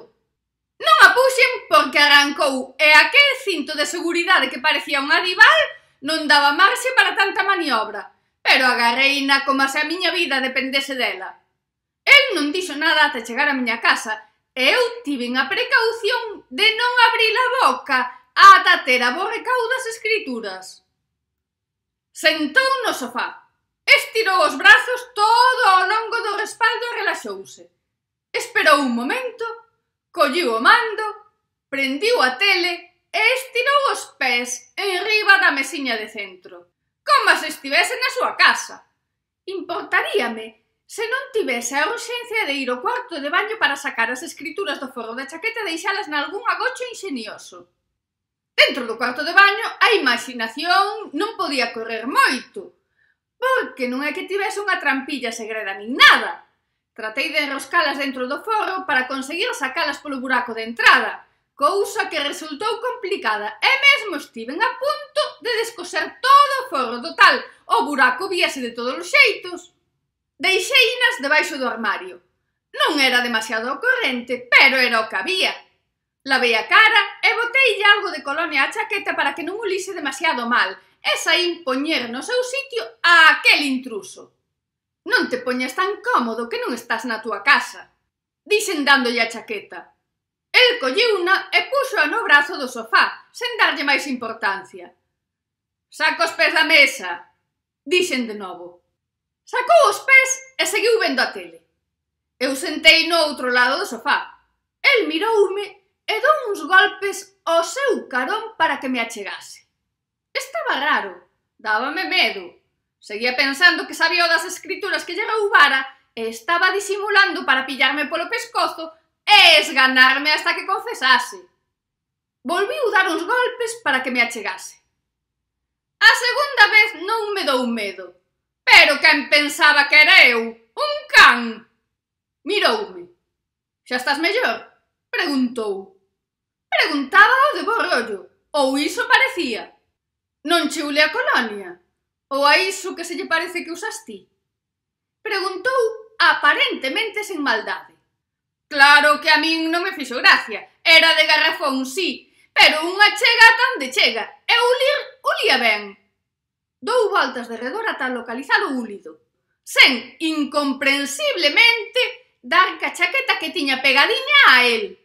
Non a puxen porque arrancou e aquel cinto de seguridade que parecía unha adival non daba marxe para tanta maniobra, pero agarreina como se a miña vida dependese dela. El non dixo nada ata chegar a miña casa e eu tiven a precaución de non abrir a boca ata ter a bo recaudas escrituras. Sentou no sofá, Estirou os brazos todo ao longo do respaldo e relaxouse. Esperou un momento, colliu o mando, prendiu a tele e estirou os pés en riba da mesiña de centro, como se estivese na súa casa. Importaríame se non tivese a urxencia de ir ao cuarto de baño para sacar as escrituras do forro da chaqueta e deixalas nalgún agocho ingenioso. Dentro do cuarto de baño a imaginación non podía correr moito, Porque non é que tivese unha trampilla segreda nin nada. Tratei de enroscalas dentro do forro para conseguir sacalas polo buraco de entrada, cousa que resultou complicada e mesmo estiven a punto de descoser todo o forro do tal, o buraco víase de todos os xeitos. Deixeinas debaixo do armario. Non era demasiado corrente, pero era o que había. Lavei a cara e botei algo de colonia á chaqueta para que non ulise demasiado mal, e saín poñer no seu sitio a aquel intruso. Non te poñas tan cómodo que non estás na túa casa. Dixen dándolle a chaqueta. El colleuna e a no brazo do sofá, sen darlle máis importancia. Saco os pés da mesa, dixen de novo. Sacou os pés e seguiu vendo a tele. Eu sentei no outro lado do sofá. El miroume e dou uns golpes ao seu carón para que me achegase. Estaba raro, dábame medo. Seguía pensando que sabía das escrituras que lle roubara e estaba disimulando para pillarme polo pescozo e esganarme hasta que confesase. Volviu dar uns golpes para que me achegase. A segunda vez non me dou medo, pero quen pensaba que era eu, un can. Miroume. Xa estás mellor? Preguntou. o de borrollo, ou iso parecía. Non cheule a colonia? Ou a iso que se lle parece que usas ti? Preguntou aparentemente sen maldade. Claro que a min non me fixo gracia. Era de garrafón, sí, pero unha chega tan de chega. E ulir, ulía ben. Dou voltas de redor ata localizar o úlido, sen incomprensiblemente dar ca chaqueta que tiña pegadiña a el.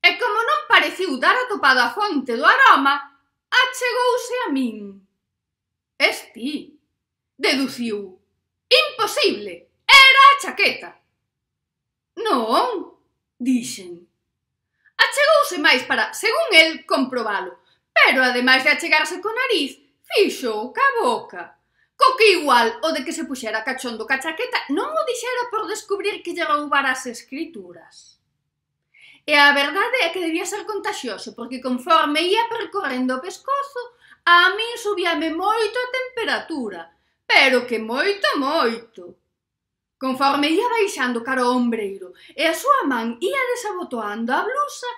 E como non pareciu dar atopado a fonte do aroma, Achegouse a min. Es ti, deduciu. Imposible, era a chaqueta. Non, dixen. Achegouse máis para, según el, comprobalo, pero ademais de achegarse co nariz, fixo ca boca. Co que igual o de que se puxera cachondo ca chaqueta non o dixera por descubrir que lle roubara as escrituras. E a verdade é que debía ser contagioso, porque conforme ia percorrendo o pescozo, a min subíame moito a temperatura, pero que moito, moito. Conforme ia baixando cara o ombreiro e a súa man ia desabotoando a blusa,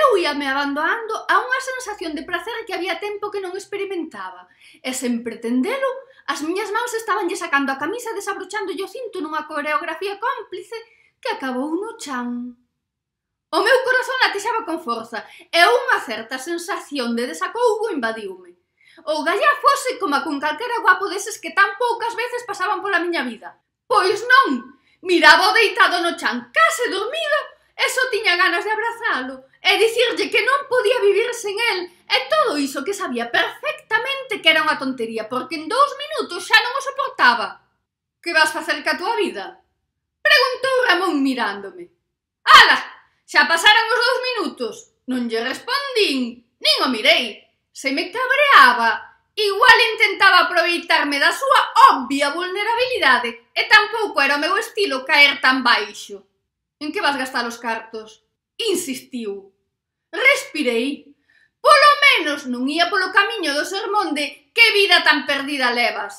eu ia me abandonando a unha sensación de placer que había tempo que non experimentaba. E sen pretendelo, as miñas mans lle sacando a camisa desabrochando o cinto nunha coreografía cómplice que acabou no chan. O meu corazón latexaba con forza e unha certa sensación de desacougo invadiume. O gallá fose como con calquera guapo deses que tan poucas veces pasaban pola miña vida. Pois non, miraba o deitado no chan case dormido e só tiña ganas de abrazalo e dicirlle que non podía vivir sen el e todo iso que sabía perfectamente que era unha tontería porque en dous minutos xa non o soportaba. Que vas facer ca túa vida? Preguntou Ramón mirándome. Ala, Xa pasaron os dous minutos, non lle respondín, nin o mirei. Se me cabreaba, igual intentaba aproveitarme da súa obvia vulnerabilidade e tampouco era o meu estilo caer tan baixo. En que vas gastar os cartos? Insistiu. Respirei. Polo menos non ía polo camiño do sermón de que vida tan perdida levas.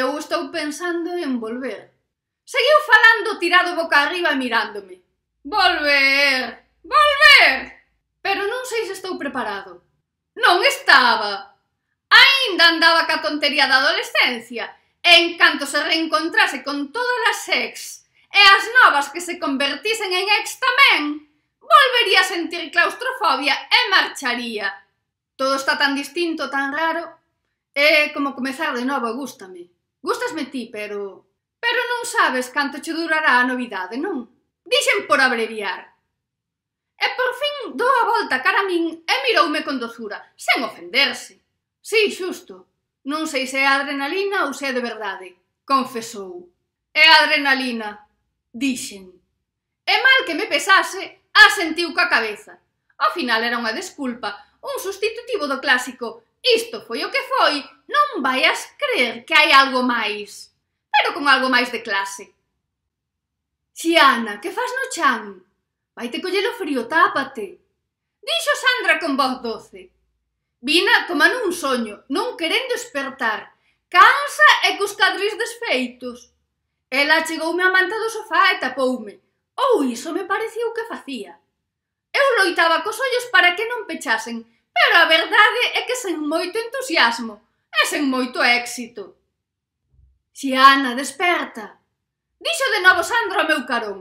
Eu estou pensando en volver. Seguiu falando tirado boca arriba e mirándome. Volver! Volver! Pero non sei se estou preparado. Non estaba. Ainda andaba ca tontería da adolescencia. E en canto se reencontrase con todas as ex e as novas que se convertisen en ex tamén, volvería a sentir claustrofobia e marcharía. Todo está tan distinto, tan raro, é como comezar de novo, gústame. Gústasme ti, pero... Pero non sabes canto che durará a novidade, non? Dixen por abreviar. E por fin dou a volta cara a min e miroume con dozura, sen ofenderse. Sí, xusto. Non sei se é adrenalina ou se é de verdade, confesou. É adrenalina, dixen. E mal que me pesase, asentiu coa cabeza. Ao final era unha desculpa, un sustitutivo do clásico isto foi o que foi, non vaias creer que hai algo máis. Pero con algo máis de clase. Xiana, que faz no chan? Vaite collelo frío, tápate. Dixo Sandra con voz doce. Vina como nun soño, non querendo despertar. Cansa e cos cadris desfeitos. Ela chegoume a manta do sofá e tapoume. Ou iso me pareceu que facía. Eu loitaba cos ollos para que non pechasen, pero a verdade é que sen moito entusiasmo e sen moito éxito. Xiana, desperta! Dixo de novo Sandro a meu carón.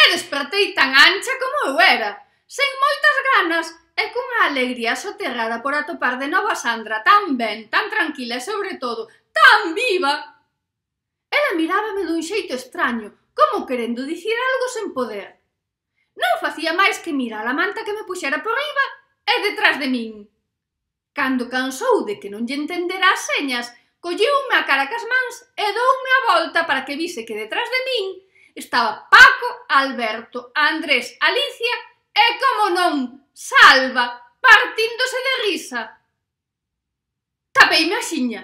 E despertei tan ancha como eu era, sen moitas ganas e cunha alegría soterrada por atopar de novo a Sandra tan ben, tan tranquila e sobre todo tan viva. Ela mirábame dun xeito extraño, como querendo dicir algo sen poder. Non facía máis que mirar a manta que me puxera por riba e detrás de min. Cando cansou de que non lle entendera as señas, colleume a cara cas mans e doume a volta para que vise que detrás de min estaba Paco, Alberto, Andrés, Alicia e, como non, Salva, partíndose de risa. Tapeime a xiña,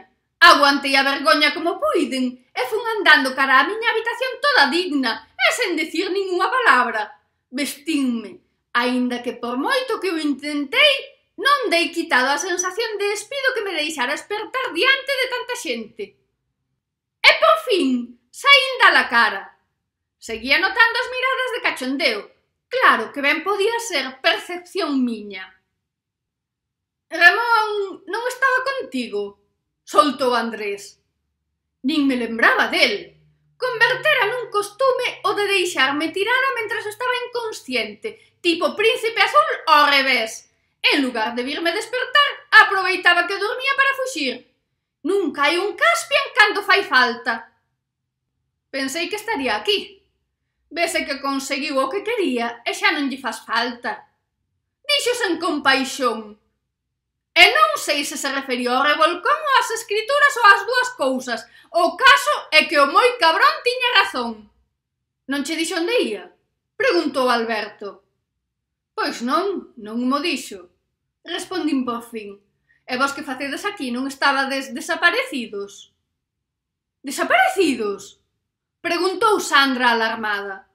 aguantei a vergoña como puiden e fun andando cara á miña habitación toda digna e sen decir ninguna palabra. Vestínme, aínda que por moito que o intentei, non dei quitado a sensación de despido que me deixara espertar diante de tanta xente. E por fin, saín da la cara. Seguía notando as miradas de cachondeo. Claro que ben podía ser percepción miña. Ramón non estaba contigo, soltou Andrés. Nin me lembraba del. Convertera nun costume o de deixarme tirada mentras estaba inconsciente, tipo príncipe azul ao revés En lugar de virme despertar, aproveitaba que dormía para fuxir. Nunca hai un caspian cando fai falta. Pensei que estaría aquí. Vese que conseguiu o que quería e xa non lle faz falta. Dixo sen compaixón. E non sei se se referiu ao revolcón ou ás escrituras ou ás dúas cousas. O caso é que o moi cabrón tiña razón. Non che dixo onde ia? Preguntou Alberto. Pois non, non mo dixo. Respondín por fin. E vos que facedes aquí non estabades desaparecidos? Desaparecidos? Preguntou Sandra alarmada.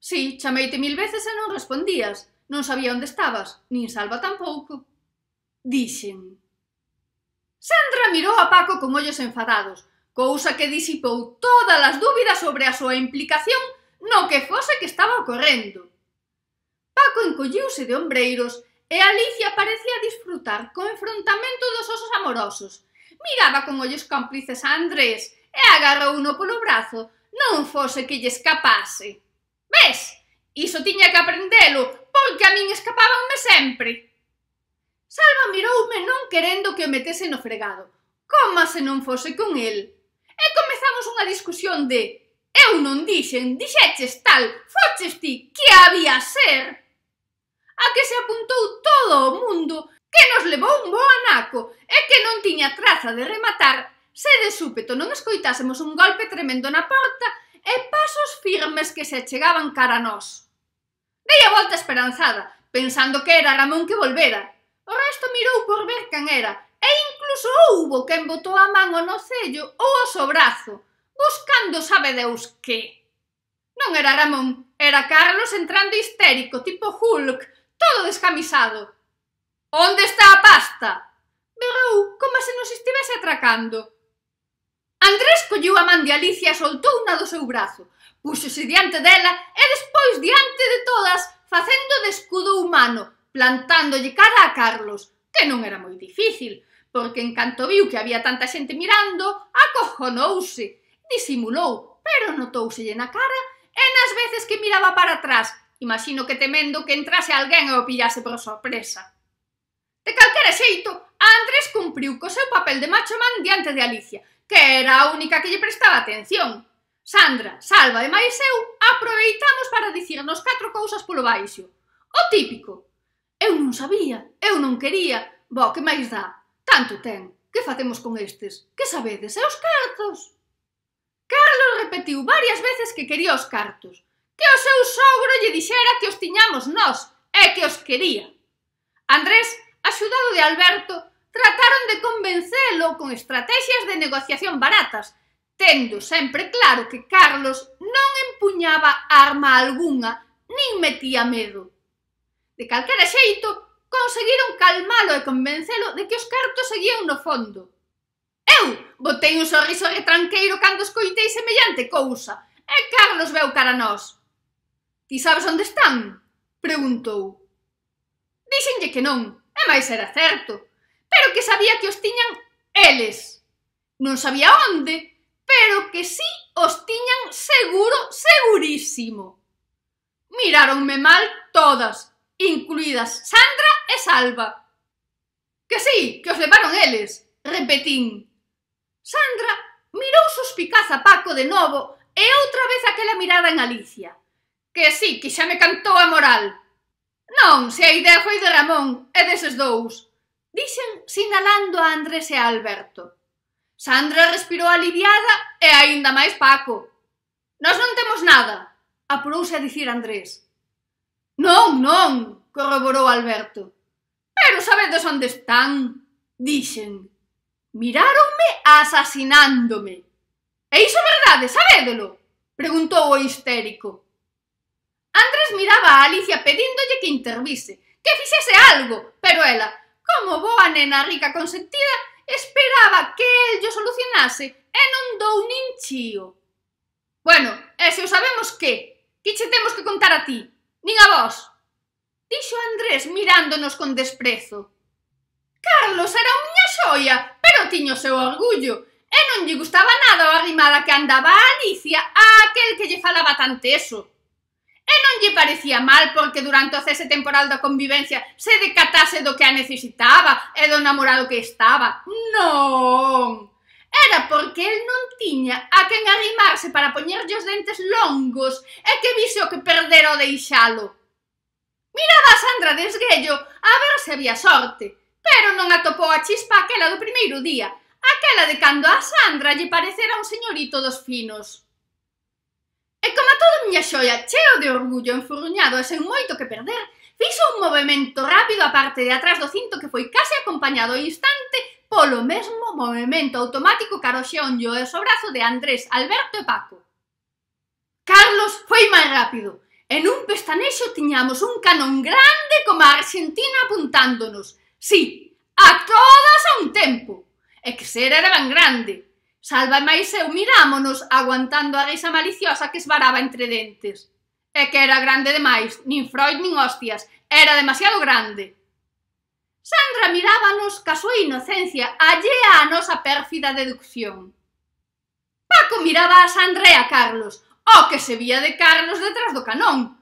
Sí, chameite mil veces e non respondías. Non sabía onde estabas, nin Salva tampouco. Dixen. Sandra mirou a Paco con ollos enfadados, cousa que disipou todas as dúbidas sobre a súa implicación no que fose que estaba ocorrendo. Paco encolliuse de ombreiros e Alicia parecía disfrutar co enfrontamento dos osos amorosos. Miraba con ollos cómplices a Andrés e agarrou uno polo brazo, non fose que lle escapase. Ves? Iso tiña que aprendelo, porque a min escapábanme sempre. Salva miroume non querendo que o metese no fregado, coma se non fose con el. E comezamos unha discusión de Eu non dixen, dixeches tal, foches ti, que había ser? a que se apuntou todo o mundo, que nos levou un bo anaco e que non tiña traza de rematar se de súpeto non escoitásemos un golpe tremendo na porta e pasos firmes que se achegaban cara a nós. Dei a volta esperanzada, pensando que era Ramón que volvera. O resto mirou por ver quen era, e incluso houbo quen botou a man ao nocello ou ao sobrazo, buscando sabe Deus que. Non era Ramón, era Carlos entrando histérico, tipo Hulk, Todo descamisado. Onde está a pasta? Berrou como se nos estivese atracando. Andrés colleu a man de Alicia e soltou unha do seu brazo. Púxose diante dela e despois diante de todas, facendo de escudo humano, plantándolle cara a Carlos, que non era moi difícil, porque en canto viu que había tanta xente mirando, acojonouse, disimulou, pero notouselle na cara e nas veces que miraba para atrás Imagino que temendo que entrase alguén e o pillase por sorpresa. De calquera xeito, Andrés cumpriu co seu papel de macho man diante de Alicia, que era a única que lle prestaba atención. Sandra, Salva e máis eu aproveitamos para dicirnos catro cousas polo baixo. O típico. Eu non sabía, eu non quería, bo, que máis dá, tanto ten. Que facemos con estes? Que sabedes? E os cartos? Carlos repetiu varias veces que quería os cartos, que o seu sogro lle dixera que os tiñamos nós e que os quería. Andrés, axudado de Alberto, trataron de convencelo con estrategias de negociación baratas, tendo sempre claro que Carlos non empuñaba arma algunha nin metía medo. De calquera xeito, conseguiron calmalo e convencelo de que os cartos seguían no fondo. Eu botei un sorriso retranqueiro cando escoitei semellante cousa, e Carlos veu cara a nós. Ti sabes onde están? Preguntou. Díxenlle que non, e máis era certo, pero que sabía que os tiñan eles. Non sabía onde, pero que sí os tiñan seguro, segurísimo. Miráronme mal todas, incluídas Sandra e Salva. Que sí, que os levaron eles, repetín. Sandra mirou suspicaz a Paco de novo e outra vez aquela mirada en Alicia. Que sí, que xa me cantou a moral. Non, se a idea foi de Ramón é deses dous. Dixen sinalando a Andrés e a Alberto. Sandra respirou aliviada e aínda máis Paco. Nós non temos nada, apurouse a dicir Andrés. Non, non, corroborou Alberto. Pero sabedes onde están, dixen. Miráronme asasinándome. E iso verdade, sabédelo? Preguntou o histérico. Andrés miraba a Alicia pedíndolle que intervise, que fixese algo, pero ela, como boa nena rica consentida, esperaba que el yo solucionase e non dou nin chío. Bueno, e se o sabemos que? Que che temos que contar a ti? Nin a vós? Dixo Andrés mirándonos con desprezo. Carlos era miña xoia, pero tiño o seu orgullo, e non lle gustaba nada a rimada que andaba a Alicia a aquel que lle falaba tanto eso. E non lle parecía mal porque durante o cese temporal da convivencia se decatase do que a necesitaba e do namorado que estaba. Non! Era porque el non tiña a quen arrimarse para poñerlle os dentes longos e que vise o que perdera o deixalo. Miraba a Sandra desguello a ver se había sorte, pero non atopou a chispa aquela do primeiro día, aquela de cando a Sandra lle parecera un señorito dos finos. E como a toda miña xoia, cheo de orgullo, enfurruñado e sen moito que perder, fixo un movimento rápido a parte de atrás do cinto que foi case acompañado ao instante polo mesmo movimento automático e o sobrazo de Andrés, Alberto e Paco. Carlos foi máis rápido. E nun pestanexo tiñamos un canón grande como a Argentina apuntándonos. Sí, a todas a un tempo. E que ser era ben grande. Salva e máis eu mirámonos aguantando a risa maliciosa que esvaraba entre dentes. E que era grande demais, nin Freud nin hostias, era demasiado grande. Sandra mirábanos ca súa inocencia allea a nosa pérfida deducción. Paco miraba a Sandra e a Carlos, o que se vía de Carlos detrás do canón,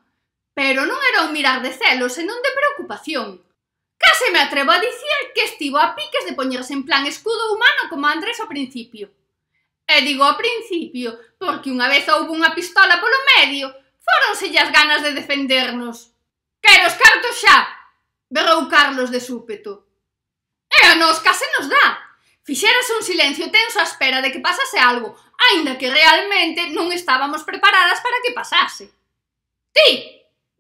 pero non era un mirar de celos, senón de preocupación. Case me atrevo a dicir que estivo a piques de poñerse en plan escudo humano como Andrés ao principio. E digo ao principio, porque unha vez houve unha pistola polo medio, foronse as ganas de defendernos. Quero os cartos xa, berrou Carlos de súpeto. E a nos case nos dá. Fixerase un silencio tenso á espera de que pasase algo, aínda que realmente non estábamos preparadas para que pasase. Ti,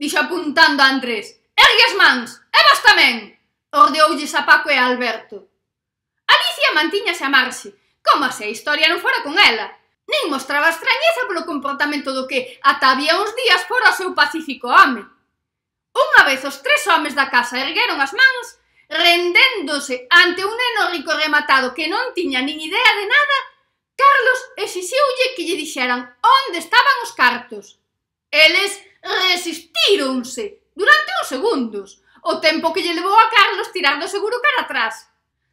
dixo apuntando a Andrés, ergue as mans, e vas tamén, ordeoulles a Paco e a Alberto. Alicia mantíñase a marxe, como se a historia non fora con ela. Nin mostraba extrañeza polo comportamento do que ata había uns días fora o seu pacífico home. Unha vez os tres homes da casa ergueron as mans, rendéndose ante un neno rico rematado que non tiña nin idea de nada, Carlos exixiulle que lle dixeran onde estaban os cartos. Eles resistíronse durante uns segundos, o tempo que lle levou a Carlos tirando seguro cara atrás.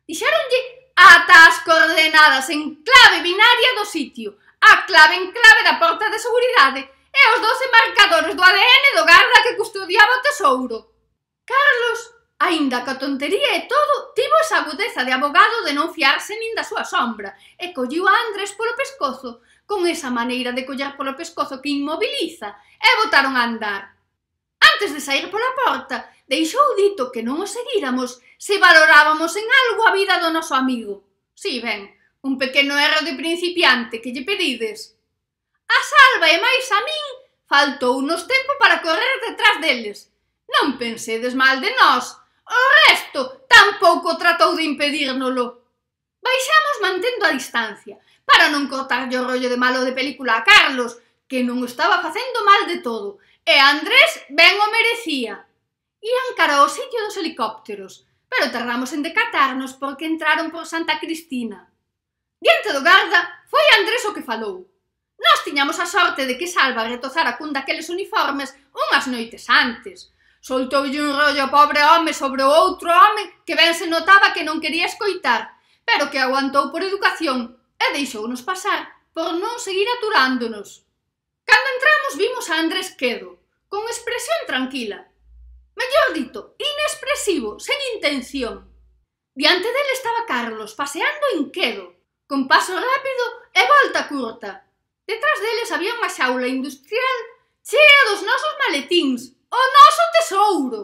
Dixeronlle ata as coordenadas en clave binaria do sitio, a clave en clave da porta de seguridade e os dos embarcadores do ADN do garda que custodiaba o tesouro. Carlos, aínda que a tontería e todo, tivo esa agudeza de abogado de non fiarse nin da súa sombra e colliu a Andrés polo pescozo, con esa maneira de collar polo pescozo que inmobiliza e botaron a andar. Antes de sair pola porta, deixou dito que non o seguíramos se valorábamos en algo a vida do noso amigo. Si, ben, un pequeno erro de principiante que lle pedides. A salva e máis a min faltou unos tempo para correr detrás deles. Non pensedes mal de nós. O resto tampouco tratou de impedírnolo. Baixamos mantendo a distancia, para non cortarlle o rollo de malo de película a Carlos, que non estaba facendo mal de todo, e Andrés ben o merecía. Ian cara ao sitio dos helicópteros, pero tardamos en decatarnos porque entraron por Santa Cristina. Diante do garda foi Andrés o que falou. Nós tiñamos a sorte de que Salva retozara cun daqueles uniformes unhas noites antes. Soltoulle un rollo pobre home sobre o outro home que ben se notaba que non quería escoitar, pero que aguantou por educación e deixounos pasar por non seguir aturándonos. Cando entramos vimos a Andrés Quedo, con expresión tranquila, Mellor dito, inexpresivo, sen intención. Diante del estaba Carlos, paseando inquedo, con paso rápido e volta curta. Detrás deles había unha xaula industrial chea dos nosos maletíns, o noso tesouro.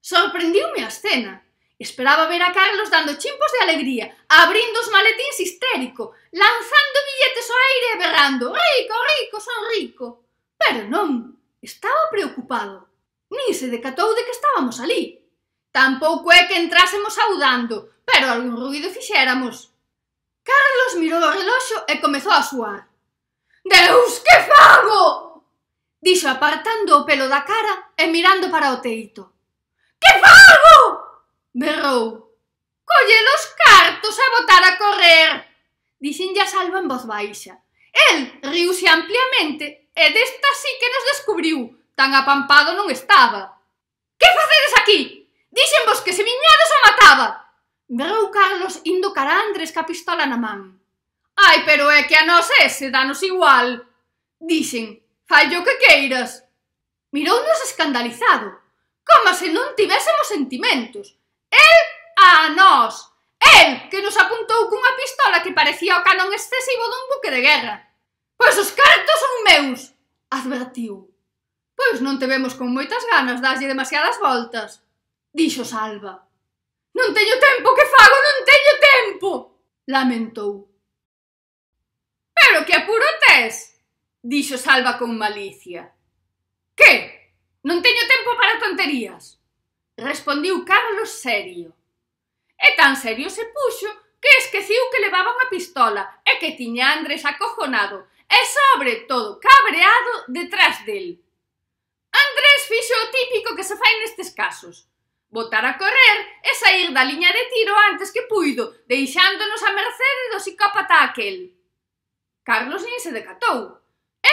Sorprendiume a escena. Esperaba ver a Carlos dando chimpos de alegría, abrindo os maletíns histérico, lanzando billetes ao aire e berrando «Rico, rico, son rico!». Pero non, estaba preocupado. Nin se decatou de que estábamos alí. Tampouco é que entrásemos saudando, pero algún ruido fixéramos. Carlos mirou o reloxo e comezou a suar. Deus, que fago! Dixo apartando o pelo da cara e mirando para o teito. Que fago! Berrou. Colle os cartos e botar a correr! Dixen ya Salva en voz baixa. El riuse ampliamente e desta sí que nos descubriu, Tan apampado non estaba. Que facedes aquí? vos que se viñades o mataba. Berrou Carlos indo cara Andrés ca pistola na man. Ai, pero é que a nós ese danos igual. Dixen, fallo que queiras. Mirounos escandalizado, como se non tivésemos sentimentos. El a nós. El que nos apuntou cunha pistola que parecía o canon excesivo dun buque de guerra. Pois os cartos son meus, advertiu. Pois non te vemos con moitas ganas, dáslle demasiadas voltas. Dixo Salva. Non teño tempo, que fago? Non teño tempo! Lamentou. Pero que apuro tes? Dixo Salva con malicia. Que? Non teño tempo para tonterías. Respondiu Carlos serio. E tan serio se puxo que esqueciu que levaba unha pistola e que tiña Andrés acojonado e sobre todo cabreado detrás del. Andrés fixo o típico que se fai nestes casos. Botar a correr e sair da liña de tiro antes que puido, deixándonos a mercede do psicópata aquel. Carlos nin se decatou.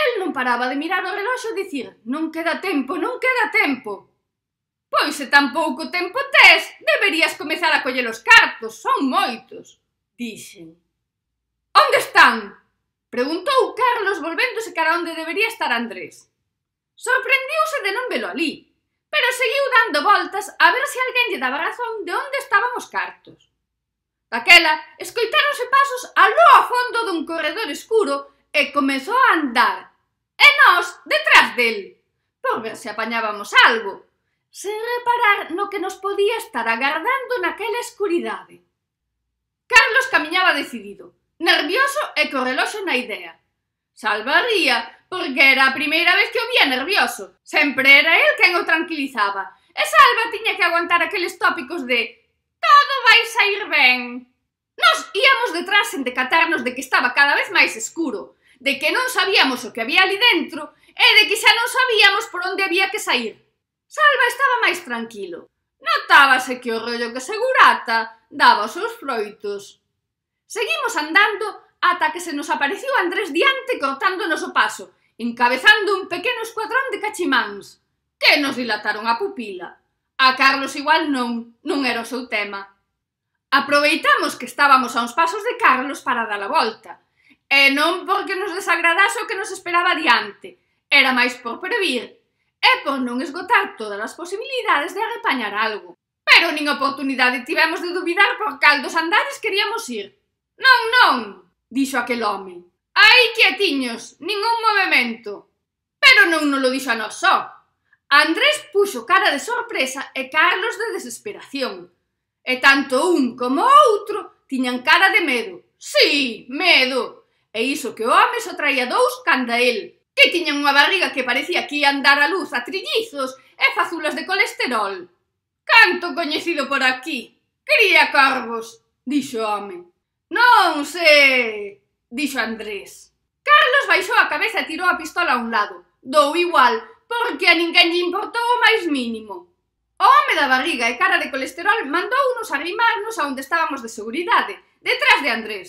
El non paraba de mirar o reloxo e dicir non queda tempo, non queda tempo. Pois se tan pouco tempo tes, deberías comezar a coller os cartos, son moitos, dixen. Onde están? Preguntou Carlos volvéndose cara onde debería estar Andrés. Sorprendiuse de non velo ali, pero seguiu dando voltas a ver se alguén lle daba razón de onde estaban os cartos. Daquela, escoitáronse pasos aló a fondo dun corredor escuro e comezou a andar, e nós detrás del, por ver se apañábamos algo, sen reparar no que nos podía estar agardando naquela escuridade. Carlos camiñaba decidido, nervioso e co reloxo na idea. Salvaría porque era a primeira vez que o vía nervioso. Sempre era el quen o tranquilizaba. E Salva tiña que aguantar aqueles tópicos de todo vai sair ben. Nos íamos detrás sen decatarnos de que estaba cada vez máis escuro, de que non sabíamos o que había ali dentro e de que xa non sabíamos por onde había que sair. Salva estaba máis tranquilo. Notábase que o rollo que segurata daba os seus froitos. Seguimos andando ata que se nos apareceu Andrés diante cortándonos o paso encabezando un pequeno escuadrón de cachimáns, que nos dilataron a pupila. A Carlos igual non, non era o seu tema. Aproveitamos que estábamos a uns pasos de Carlos para dar a volta, e non porque nos desagradase o que nos esperaba diante, era máis por previr, e por non esgotar todas as posibilidades de arrepañar algo. Pero nin oportunidade tivemos de dubidar por cal dos andares queríamos ir. Non, non, dixo aquel home. Aí quietiños, nin un movemento. Pero non nolo dixo a nos só. Andrés puxo cara de sorpresa e Carlos de desesperación. E tanto un como outro tiñan cara de medo. Sí, medo. E iso que o home só traía dous canda el, que tiñan unha barriga que parecía que ia andar a luz a trillizos e fazulas de colesterol. Canto coñecido por aquí. Cría corvos, dixo o home. Non sei, dixo Andrés. Carlos baixou a cabeza e tirou a pistola a un lado. Dou igual, porque a ninguén lle importou o máis mínimo. O home da barriga e cara de colesterol mandou a rimarnos a onde estábamos de seguridade, detrás de Andrés.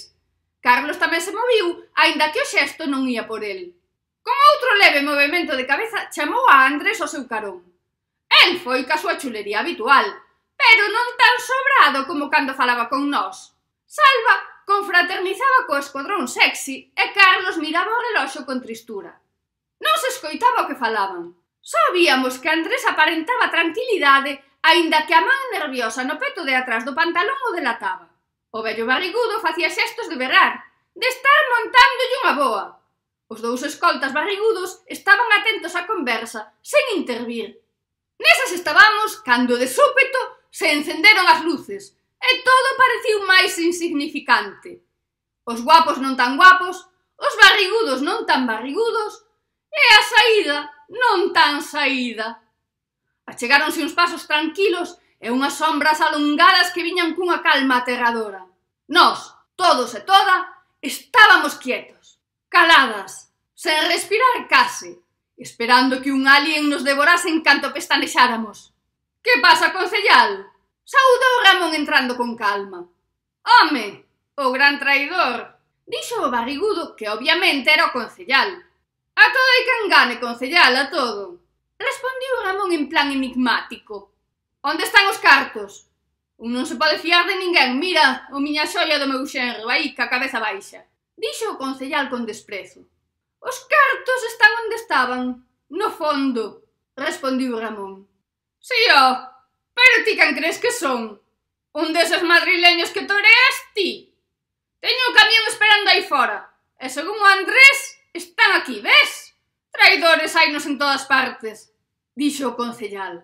Carlos tamén se moviu, aínda que o xesto non ía por el. Con outro leve movimento de cabeza, chamou a Andrés ao seu carón. El foi ca súa chulería habitual, pero non tan sobrado como cando falaba con nós. Salva confraternizaba co escuadrón sexy e Carlos miraba o reloxo con tristura. Non se escoitaba o que falaban. Só víamos que Andrés aparentaba tranquilidade, aínda que a man nerviosa no peto de atrás do pantalón o delataba. O vello barrigudo facía xestos de berrar, de estar montándolle unha boa. Os dous escoltas barrigudos estaban atentos á conversa, sen intervir. Nesas estábamos cando de súpeto se encenderon as luces e todo pareciu máis insignificante. Os guapos non tan guapos, os barrigudos non tan barrigudos e a saída non tan saída. Achegáronse uns pasos tranquilos e unhas sombras alongadas que viñan cunha calma aterradora. Nós, todos e toda, estábamos quietos, caladas, sen respirar case, esperando que un alien nos devorase en canto pestanexáramos. Que pasa, concellal? Saudou Ramón entrando con calma. Home, o gran traidor, dixo o barrigudo que obviamente era o concellal. A todo hai que engane, concellal, a todo. Respondiu Ramón en plan enigmático. Onde están os cartos? Un non se pode fiar de ninguén, mira, o miña xoia do meu xerro, aí, ca cabeza baixa. Dixo o concellal con desprezo. Os cartos están onde estaban, no fondo, respondiu Ramón. Si, sí, ó, oh, Pero ti quen crees que son? Un deses madrileños que toreas ti? Teño o camión esperando aí fora. E según o Andrés, están aquí, ves? Traidores hainos en todas partes, dixo o concellal.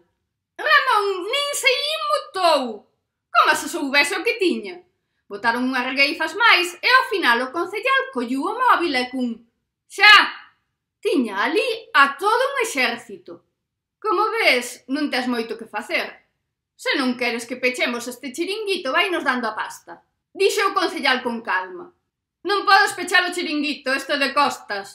Ramón nin se inmutou. Como se soubese o que tiña? Botaron unhas regueifas máis e ao final o concellal colliu o móvil e cun Xa! Tiña ali a todo un exército. Como ves, non tes moito que facer. Se non queres que pechemos este chiringuito, vai nos dando a pasta. Dixo o concellal con calma. Non podes pechar o chiringuito, isto de costas.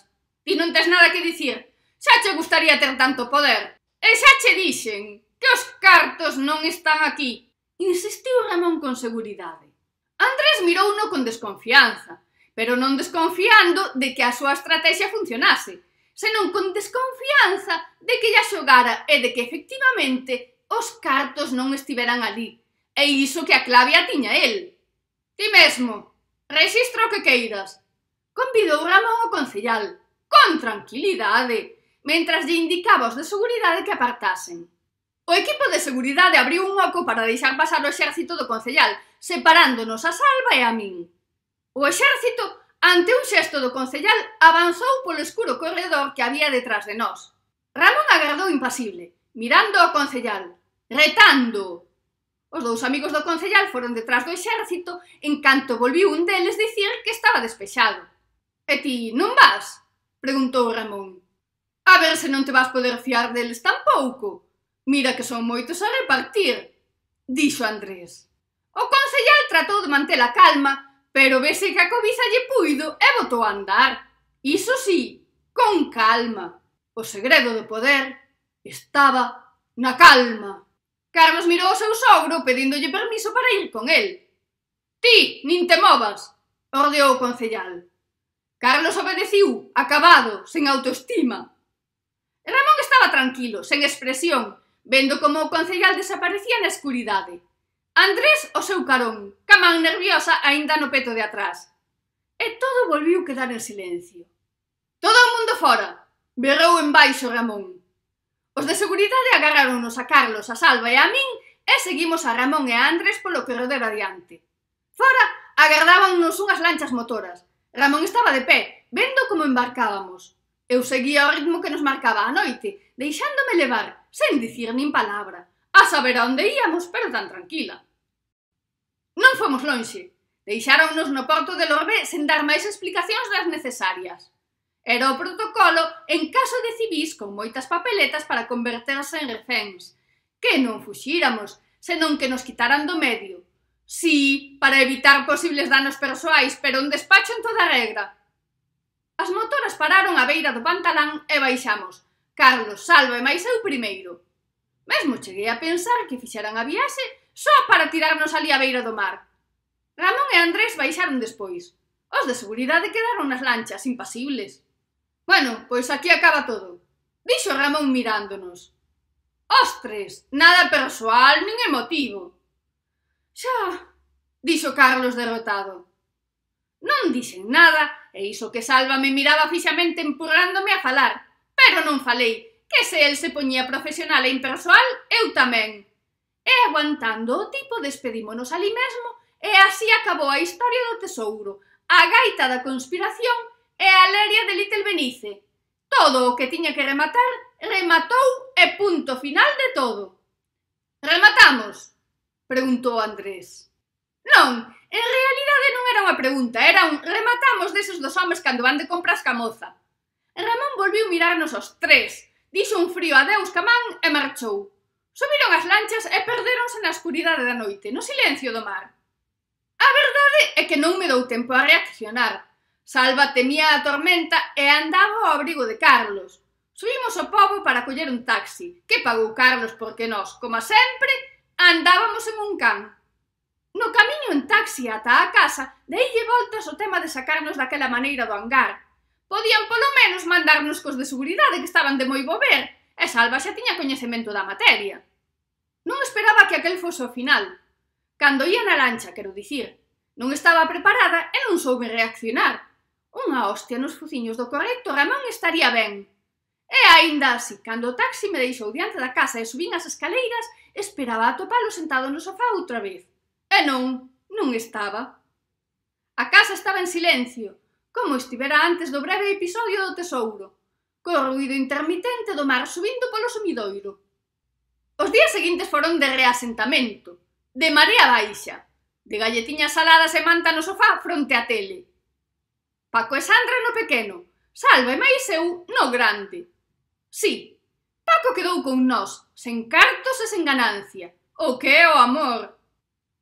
Ti non tes nada que dicir. Xa che gustaría ter tanto poder. E xa che dixen que os cartos non están aquí. Insistiu Ramón con seguridade. Andrés mirouno con desconfianza, pero non desconfiando de que a súa estrategia funcionase, senón con desconfianza de que ya xogara e de que efectivamente os cartos non estiveran ali, e iso que a clave a tiña el. Ti mesmo, rexistra o que queiras. Convidou Ramón o concellal, con tranquilidade, mentras lle indicaba os de seguridade que apartasen. O equipo de seguridade abriu un oco para deixar pasar o exército do concellal, separándonos a Salva e a min. O exército, ante un xesto do concellal, avanzou polo escuro corredor que había detrás de nós. Ramón agardou impasible, mirando ao concellal, retando. Os dous amigos do concellal foron detrás do exército en canto volviu un deles dicir que estaba despexado. E ti non vas? Preguntou Ramón. A ver se non te vas poder fiar deles tampouco. Mira que son moitos a repartir, dixo Andrés. O concellal tratou de manter a calma, pero vese que a cobiza lle puido e botou a andar. Iso sí, con calma. O segredo do poder Estaba na calma. Carlos mirou ao seu sogro pedíndolle permiso para ir con el. Ti, nin te movas, ordeou o concellal. Carlos obedeciu, acabado, sen autoestima. Ramón estaba tranquilo, sen expresión, vendo como o concellal desaparecía na escuridade. Andrés o seu carón, camán nerviosa aínda no peto de atrás. E todo volviu quedar en silencio. Todo o mundo fora, berrou en baixo Ramón. Os de seguridade agarraronos a Carlos, a Salva e a min e seguimos a Ramón e a Andrés polo corredor adiante. Fora agardábannos unhas lanchas motoras. Ramón estaba de pé, vendo como embarcábamos. Eu seguía o ritmo que nos marcaba a noite, deixándome levar, sen dicir nin palabra, a saber a onde íamos, pero tan tranquila. Non fomos lonxe. Deixáronnos no porto de Lorbe sen dar máis explicacións das necesarias. Era o protocolo en caso de civis con moitas papeletas para converterse en reféns. Que non fuxíramos, senón que nos quitaran do medio. Sí, para evitar posibles danos persoais, pero un despacho en toda regra. As motoras pararon á beira do pantalán e baixamos. Carlos, salvo e máis eu primeiro. Mesmo cheguei a pensar que fixeran a viaxe só para tirarnos ali a beira do mar. Ramón e Andrés baixaron despois. Os de seguridade quedaron nas lanchas, impasibles. Bueno, pois aquí acaba todo. Dixo Ramón mirándonos. Ostres, nada persoal nin emotivo. Xa, dixo Carlos derrotado. Non dixen nada, e iso que Salva me miraba fixamente empurrándome a falar, pero non falei, que se el se poñía profesional e impersoal, eu tamén. E aguantando o tipo, despedímonos ali mesmo, e así acabou a historia do tesouro, a gaita da conspiración e a Aleria de Little Benice. Todo o que tiña que rematar, rematou e punto final de todo. Rematamos? Preguntou Andrés. Non, en realidade non era unha pregunta, era un rematamos deses dos homes cando van de compras ca moza. Ramón volviu mirarnos os tres, dixo un frío adeus camán e marchou. Subiron as lanchas e perderonse na escuridade da noite, no silencio do mar. A verdade é que non me dou tempo a reaccionar, Salva temía a tormenta e andaba ao abrigo de Carlos. Subimos ao pobo para coller un taxi, que pagou Carlos porque nós, como sempre, andábamos en un can. No camiño en taxi ata a casa, deille voltas o tema de sacarnos daquela maneira do hangar. Podían polo menos mandarnos cos de seguridade que estaban de moi bober, e Salva xa tiña coñecemento da materia. Non esperaba que aquel fose o final. Cando ía na lancha, quero dicir, non estaba preparada e non soube reaccionar. Unha hostia nos fuciños do correcto Ramón estaría ben. E aínda así, cando o taxi me deixou diante da casa e subín as escaleiras, esperaba atopalo sentado no sofá outra vez. E non, non estaba. A casa estaba en silencio, como estivera antes do breve episodio do tesouro, co ruido intermitente do mar subindo polo sumidoiro. Os días seguintes foron de reasentamento, de marea baixa, de galletiñas saladas e manta no sofá fronte á tele, Paco e Sandra no pequeno, Salva e máis eu no grande. Sí, Paco quedou con nós, sen cartos e sen ganancia. O que é o amor?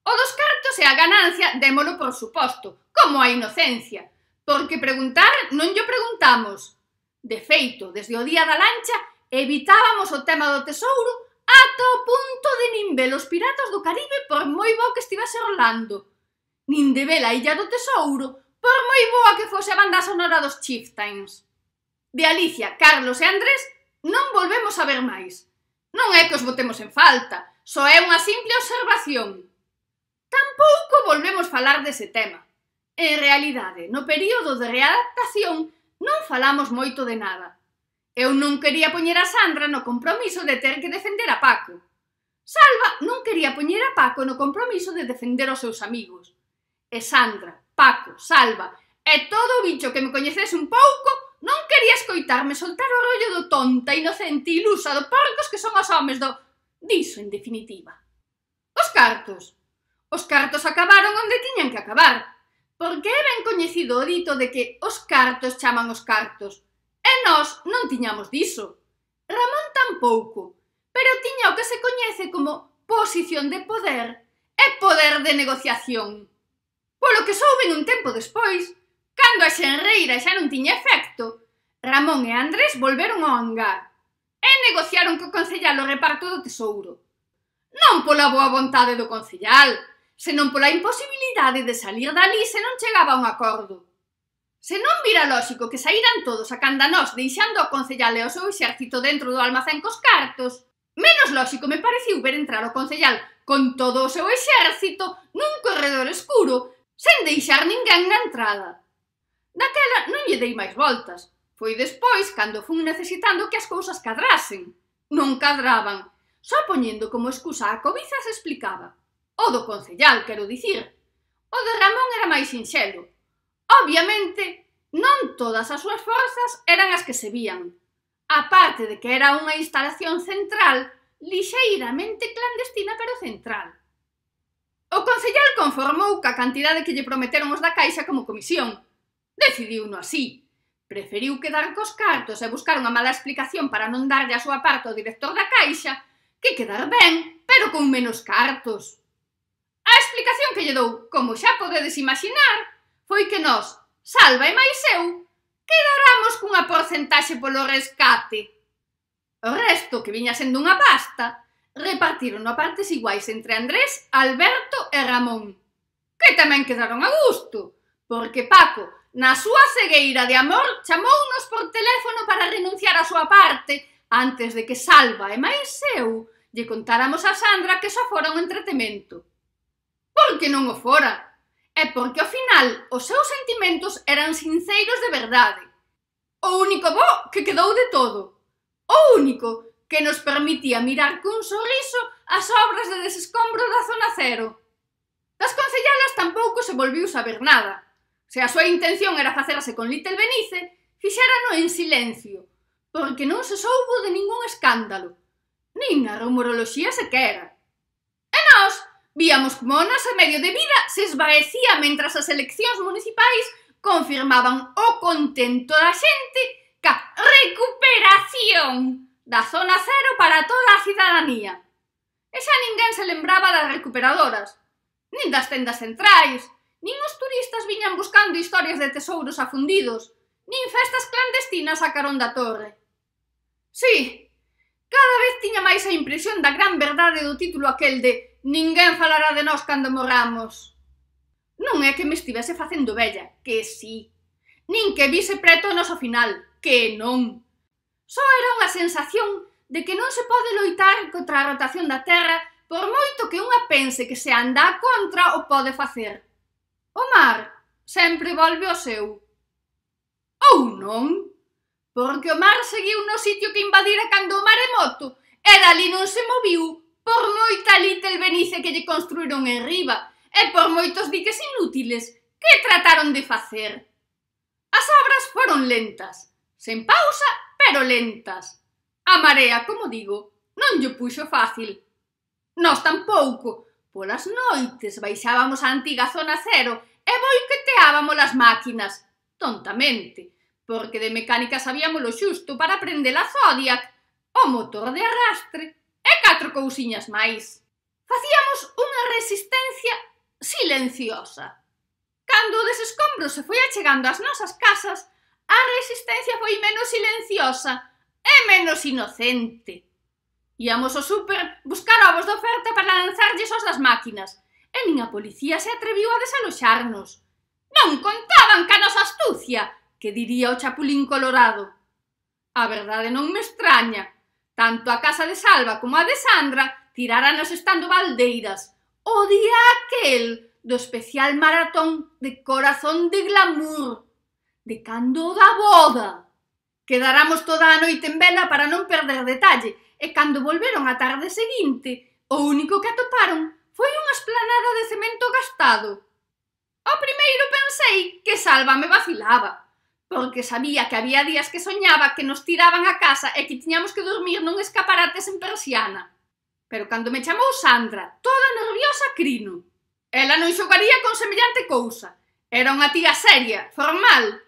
O dos cartos e a ganancia démolo por suposto, como a inocencia, porque preguntar non lle preguntamos. De feito, desde o día da lancha, evitábamos o tema do tesouro ata o punto de nin ver os piratas do Caribe por moi bo que estivase Orlando. Nin de ver a illa do tesouro, por moi boa que fose a banda sonora dos Chieftains. De Alicia, Carlos e Andrés non volvemos a ver máis. Non é que os botemos en falta, só é unha simple observación. Tampouco volvemos falar dese tema. En realidade, no período de readaptación non falamos moito de nada. Eu non quería poñer a Sandra no compromiso de ter que defender a Paco. Salva non quería poñer a Paco no compromiso de defender os seus amigos. E Sandra, Paco, Salva e todo o bicho que me coñeces un pouco non quería escoitarme soltar o rollo do tonta, inocente, ilusa do porcos que son os homes do... Diso, en definitiva. Os cartos. Os cartos acabaron onde tiñan que acabar. Porque é ben coñecido o dito de que os cartos chaman os cartos. E nós non tiñamos diso. Ramón tampouco. Pero tiña o que se coñece como posición de poder e poder de negociación. Polo que souben un tempo despois, cando a xenreira xa non tiña efecto, Ramón e Andrés volveron ao hangar e negociaron co concellal o reparto do tesouro. Non pola boa vontade do concellal, senón pola imposibilidade de salir dali se non chegaba a un acordo. Se non vira lóxico que saíran todos a candanós deixando ao concellal e ao seu exército dentro do almacén cos cartos, menos lóxico me pareciu ver entrar o concellal con todo o seu exército nun corredor escuro sen deixar ninguén na entrada. Daquela non lle dei máis voltas. Foi despois cando fun necesitando que as cousas cadrasen. Non cadraban, só poñendo como excusa a cobiza se explicaba. O do concellal, quero dicir. O de Ramón era máis sinxelo. Obviamente, non todas as súas forzas eran as que se vían. A parte de que era unha instalación central, lixeiramente clandestina pero central O consellar conformou ca cantidade que lle prometeron os da Caixa como comisión. Decidiu no así. Preferiu quedar cos cartos e buscar unha mala explicación para non darlle a súa parte ao director da Caixa que quedar ben, pero con menos cartos. A explicación que lle dou, como xa podedes imaginar, foi que nós, Salva e máis eu, quedaramos cunha porcentaxe polo rescate. O resto, que viña sendo unha pasta, repartiron a partes iguais entre Andrés, Alberto e Ramón, que tamén quedaron a gusto, porque Paco, na súa cegueira de amor, chamounos por teléfono para renunciar a súa parte antes de que Salva e máis eu lle contáramos a Sandra que só fora un entretemento. Porque non o fora, É porque ao final os seus sentimentos eran sinceiros de verdade. O único bo que quedou de todo, o único que nos permitía mirar cun sorriso as obras de desescombro da zona cero. Das concellalas tampouco se volviu saber nada. Se a súa intención era facerse con Little Benice, fixérano en silencio, porque non se soubo de ningún escándalo, nin a rumoroloxía sequera. E nós víamos como o noso medio de vida se esvaecía mentras as eleccións municipais confirmaban o contento da xente ca recuperación da zona cero para toda a cidadanía. E xa ninguén se lembraba das recuperadoras, nin das tendas centrais, nin os turistas viñan buscando historias de tesouros afundidos, nin festas clandestinas a carón da torre. Sí, cada vez tiña máis a impresión da gran verdade do título aquel de Ninguén falará de nós cando morramos. Non é que me estivese facendo bella, que sí. Nin que vise preto o noso final, que non. Só era unha sensación de que non se pode loitar contra a rotación da Terra por moito que unha pense que se anda a contra o pode facer. O mar sempre volve ao seu. Ou non? Porque o mar seguiu no sitio que invadira cando o maremoto e dali non se moviu por moita lítel benice que lle construíron en riba e por moitos diques inútiles que trataron de facer. As obras foron lentas, sen pausa pero lentas. A marea, como digo, non lle puxo fácil. Nos tampouco. Polas noites baixábamos a antiga zona cero e boiqueteábamos as máquinas, tontamente, porque de mecánica sabíamos lo xusto para prender a Zodiac, o motor de arrastre e catro cousiñas máis. Facíamos unha resistencia silenciosa. Cando o desescombro se foi achegando ás nosas casas, a resistencia foi menos silenciosa e menos inocente. Iamos ao super buscar ovos de oferta para lanzarlles os das máquinas, e nin a policía se atreviu a desaloxarnos. Non contaban ca nosa astucia, que diría o chapulín colorado. A verdade non me extraña. Tanto a casa de Salva como a de Sandra tiráranos estando baldeiras. O día aquel do especial maratón de corazón de glamour de cando da boda. Quedáramos toda a noite en vela para non perder detalle, e cando volveron a tarde seguinte, o único que atoparon foi unha esplanada de cemento gastado. Ao primeiro pensei que Salva me vacilaba, porque sabía que había días que soñaba que nos tiraban a casa e que tiñamos que dormir nun escaparate sen persiana. Pero cando me chamou Sandra, toda nerviosa crino. Ela non xogaría con semellante cousa. Era unha tía seria, formal,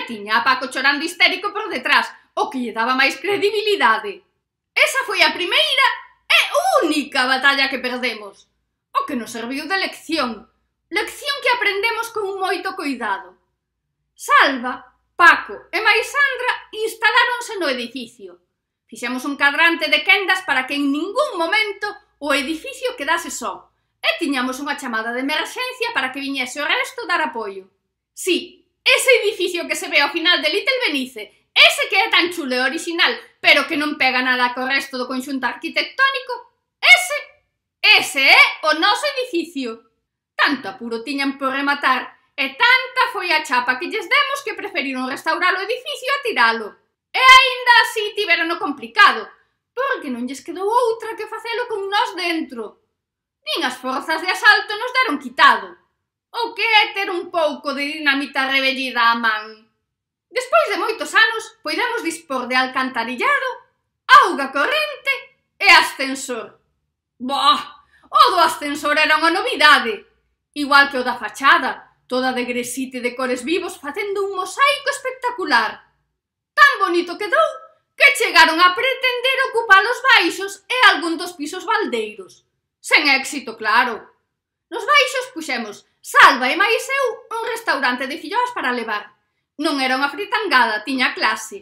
e tiña a Paco chorando histérico por detrás, o que lle daba máis credibilidade. Esa foi a primeira e única batalla que perdemos, o que nos serviu de lección, lección que aprendemos con moito cuidado. Salva, Paco e máis Sandra instaláronse no edificio. Fixemos un cadrante de quendas para que en ningún momento o edificio quedase só, e tiñamos unha chamada de emerxencia para que viñese o resto dar apoio. Sí, ese edificio que se ve ao final de Little Venice, ese que é tan chulo e original, pero que non pega nada co resto do conxunto arquitectónico, ese, ese é o noso edificio. Tanto apuro tiñan por rematar, e tanta foi a chapa que lles demos que preferiron restaurar o edificio a tiralo. E aínda así tiveron o complicado, porque non lles quedou outra que facelo con nós dentro. Nin as forzas de asalto nos deron quitado. O que é ter un pouco de dinamita rebellida a man. Despois de moitos anos, poidamos dispor de alcantarillado, auga corrente e ascensor. Boa! O do ascensor era unha novidade, igual que o da fachada, toda de gresite de cores vivos facendo un mosaico espectacular. Tan bonito quedou que chegaron a pretender ocupar os baixos e algún dos pisos baldeiros. Sen éxito, claro. Nos baixos puxemos Salva e mais eu un restaurante de filloas para levar. Non era unha fritangada, tiña clase.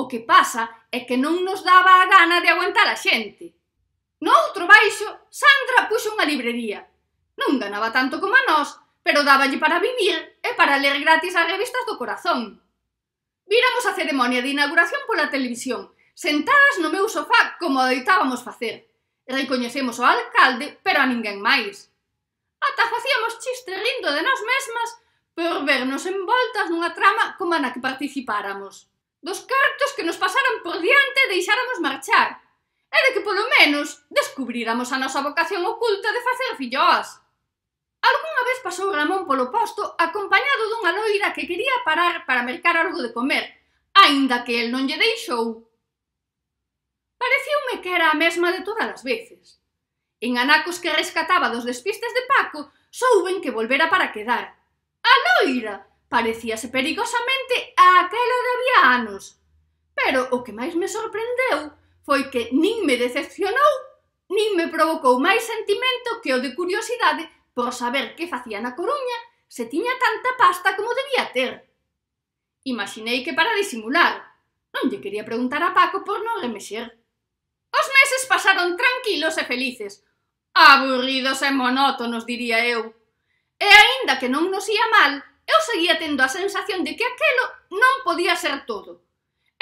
O que pasa é que non nos daba a gana de aguantar a xente. No outro baixo, Sandra puxo unha librería. Non ganaba tanto como a nós, pero dáballe para vivir e para ler gratis as revistas do corazón. Viramos a ceremonia de inauguración pola televisión, sentadas no meu sofá como adoitábamos facer. Recoñecemos ao alcalde, pero a ninguén máis ata facíamos chiste rindo de nós mesmas por vernos envoltas nunha trama como na que participáramos. Dos cartos que nos pasaran por diante deixáramos marchar, e de que polo menos descubriramos a nosa vocación oculta de facer filloas. Alguna vez pasou Ramón polo posto acompañado dunha loira que quería parar para mercar algo de comer, aínda que el non lle deixou. Pareceume que era a mesma de todas as veces. En anacos que rescataba dos despistes de Paco, souben que volvera para quedar. A loira parecíase perigosamente a aquela de había anos. Pero o que máis me sorprendeu foi que nin me decepcionou, nin me provocou máis sentimento que o de curiosidade por saber que facía na Coruña se tiña tanta pasta como debía ter. Imaginei que para disimular. Non lle quería preguntar a Paco por non remexer. Os meses pasaron tranquilos e felices, Aburridos e monótonos, diría eu. E aínda que non nos ía mal, eu seguía tendo a sensación de que aquelo non podía ser todo.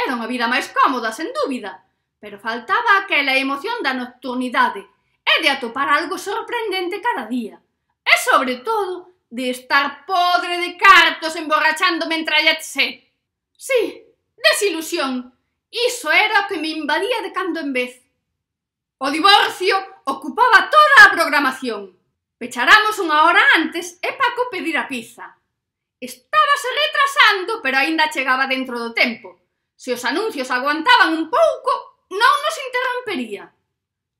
Era unha vida máis cómoda, sen dúbida, pero faltaba aquela emoción da nocturnidade e de atopar algo sorprendente cada día. E, sobre todo, de estar podre de cartos emborrachándome entrallatse. Sí, desilusión. Iso era o que me invadía de cando en vez. O divorcio ocupaba toda a programación. Pecharamos unha hora antes e Paco pedir a pizza. Estábase retrasando, pero aínda chegaba dentro do tempo. Se os anuncios aguantaban un pouco, non nos interrompería.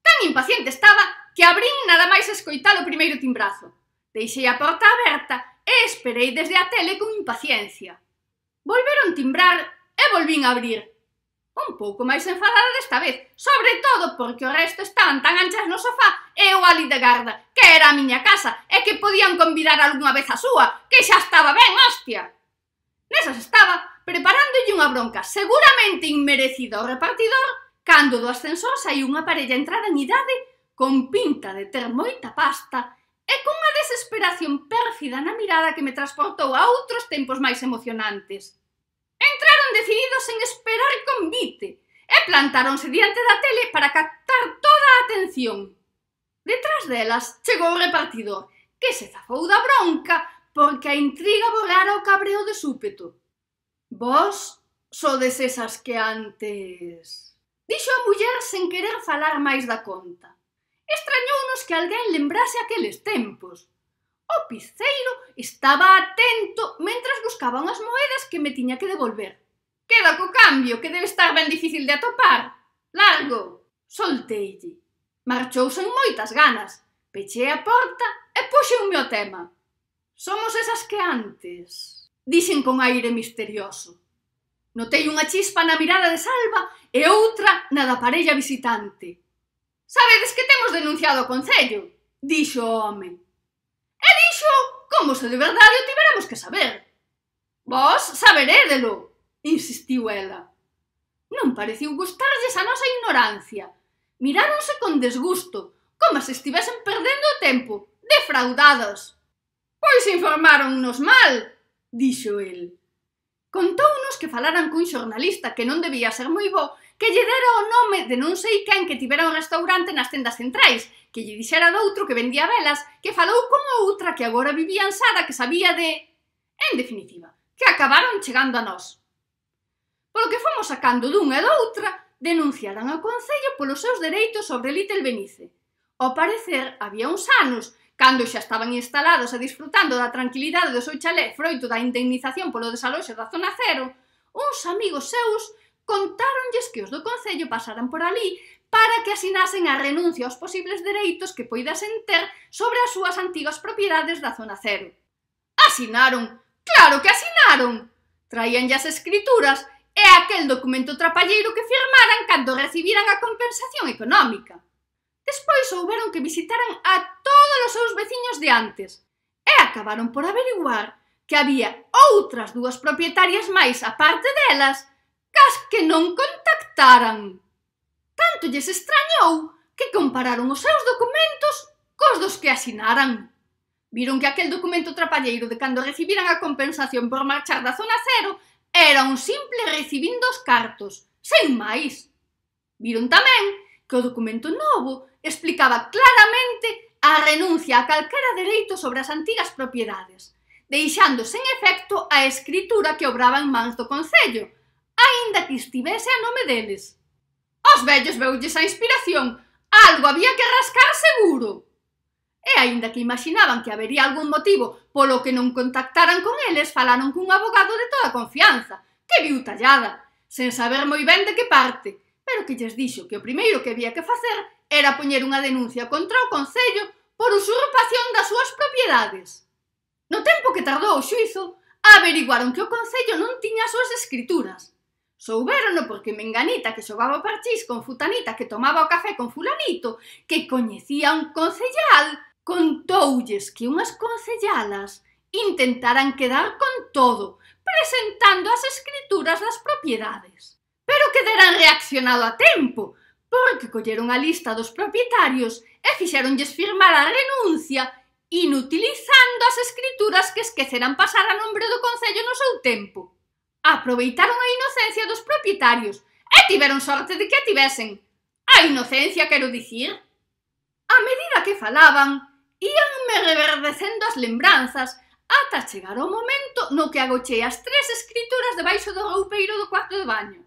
Tan impaciente estaba que abrín nada máis escoitar o primeiro timbrazo. Deixei a porta aberta e esperei desde a tele con impaciencia. Volveron timbrar e volvín a abrir. Un pouco máis enfadada desta vez, sobre todo porque o resto estaban tan anchas no sofá e eu ali de garda, que era a miña casa e que podían convidar algunha vez a súa, que xa estaba ben, hostia. Nesas estaba preparándolle unha bronca seguramente inmerecida ao repartidor cando do ascensor saí unha parella entrada en idade con pinta de ter moita pasta e cunha desesperación pérfida na mirada que me transportou a outros tempos máis emocionantes. Entraron decididos en esperar convite e plantáronse diante da tele para captar toda a atención. Detrás delas chegou o repartidor, que se zafou da bronca porque a intriga volara o cabreo de súpeto. Vos sodes esas que antes... Dixo a muller sen querer falar máis da conta. Extrañounos que alguén lembrase aqueles tempos. O pizzeiro estaba atento mentras buscaban as moedas que me tiña que devolver. Queda co cambio, que debe estar ben difícil de atopar. Largo! Solteille. Marchou sen moitas ganas. Pechei a porta e puxeume o tema. Somos esas que antes, dixen con aire misterioso. Notei unha chispa na mirada de Salva e outra na da parella visitante. Sabedes que temos denunciado o Concello, dixo o home. E dixo como se de verdade o tiveramos que saber. Vos saberédelo, insistiu ela. Non pareciu gustarlles a nosa ignorancia. Miráronse con desgusto, como se estivesen perdendo o tempo, defraudados. Pois informáronnos mal, dixo el. Contounos que falaran cun xornalista que non debía ser moi bo que lle dera o nome de non sei quen que tivera un restaurante nas tendas centrais, que lle dixera doutro que vendía velas, que falou con outra que agora vivía en Sara que sabía de... En definitiva, que acabaron chegando a nós. Polo que fomos sacando dunha e doutra, denunciaran ao Concello polos seus dereitos sobre Little Benice. Ao parecer, había uns anos, cando xa estaban instalados e disfrutando da tranquilidade do seu chalé froito da indemnización polo desaloxo da zona cero, uns amigos seus contáronlles que os do Concello pasaran por ali para que asinasen a renuncia aos posibles dereitos que poidasen ter sobre as súas antigas propiedades da zona cero. Asinaron! Claro que asinaron! Traían as escrituras e aquel documento trapalleiro que firmaran cando recibiran a compensación económica. Despois souberon que visitaran a todos os seus veciños de antes e acabaron por averiguar que había outras dúas propietarias máis aparte delas as que non contactaran. Tanto lles extrañou que compararon os seus documentos cos dos que asinaran. Viron que aquel documento trapalleiro de cando recibiran a compensación por marchar da zona cero era un simple recibindo os cartos, sen máis. Viron tamén que o documento novo explicaba claramente a renuncia a calquera dereito sobre as antigas propiedades, deixando sen efecto a escritura que obraba en mans do Concello, aínda que estivese a nome deles. Os vellos veulles a inspiración, algo había que rascar seguro. E aínda que imaginaban que habería algún motivo polo que non contactaran con eles, falaron cun abogado de toda confianza, que viu tallada, sen saber moi ben de que parte, pero que lles dixo que o primeiro que había que facer era poñer unha denuncia contra o Concello por usurpación das súas propiedades. No tempo que tardou o xuizo, averiguaron que o Concello non tiña as súas escrituras, Souberono porque Menganita que xogaba o parchís con Futanita que tomaba o café con Fulanito que coñecía un concellal contoulles que unhas concellalas intentaran quedar con todo, presentando as escrituras das propiedades. Pero quedaran reaccionado a tempo, porque colleron a lista dos propietarios e fixeronlles firmar a renuncia inutilizando as escrituras que esqueceran pasar a nombre do Concello no seu tempo aproveitaron a inocencia dos propietarios e tiveron sorte de que a tivesen. A inocencia, quero dicir. A medida que falaban, íanme reverdecendo as lembranzas ata chegar o momento no que agochei as tres escrituras debaixo do roupeiro do cuarto de baño.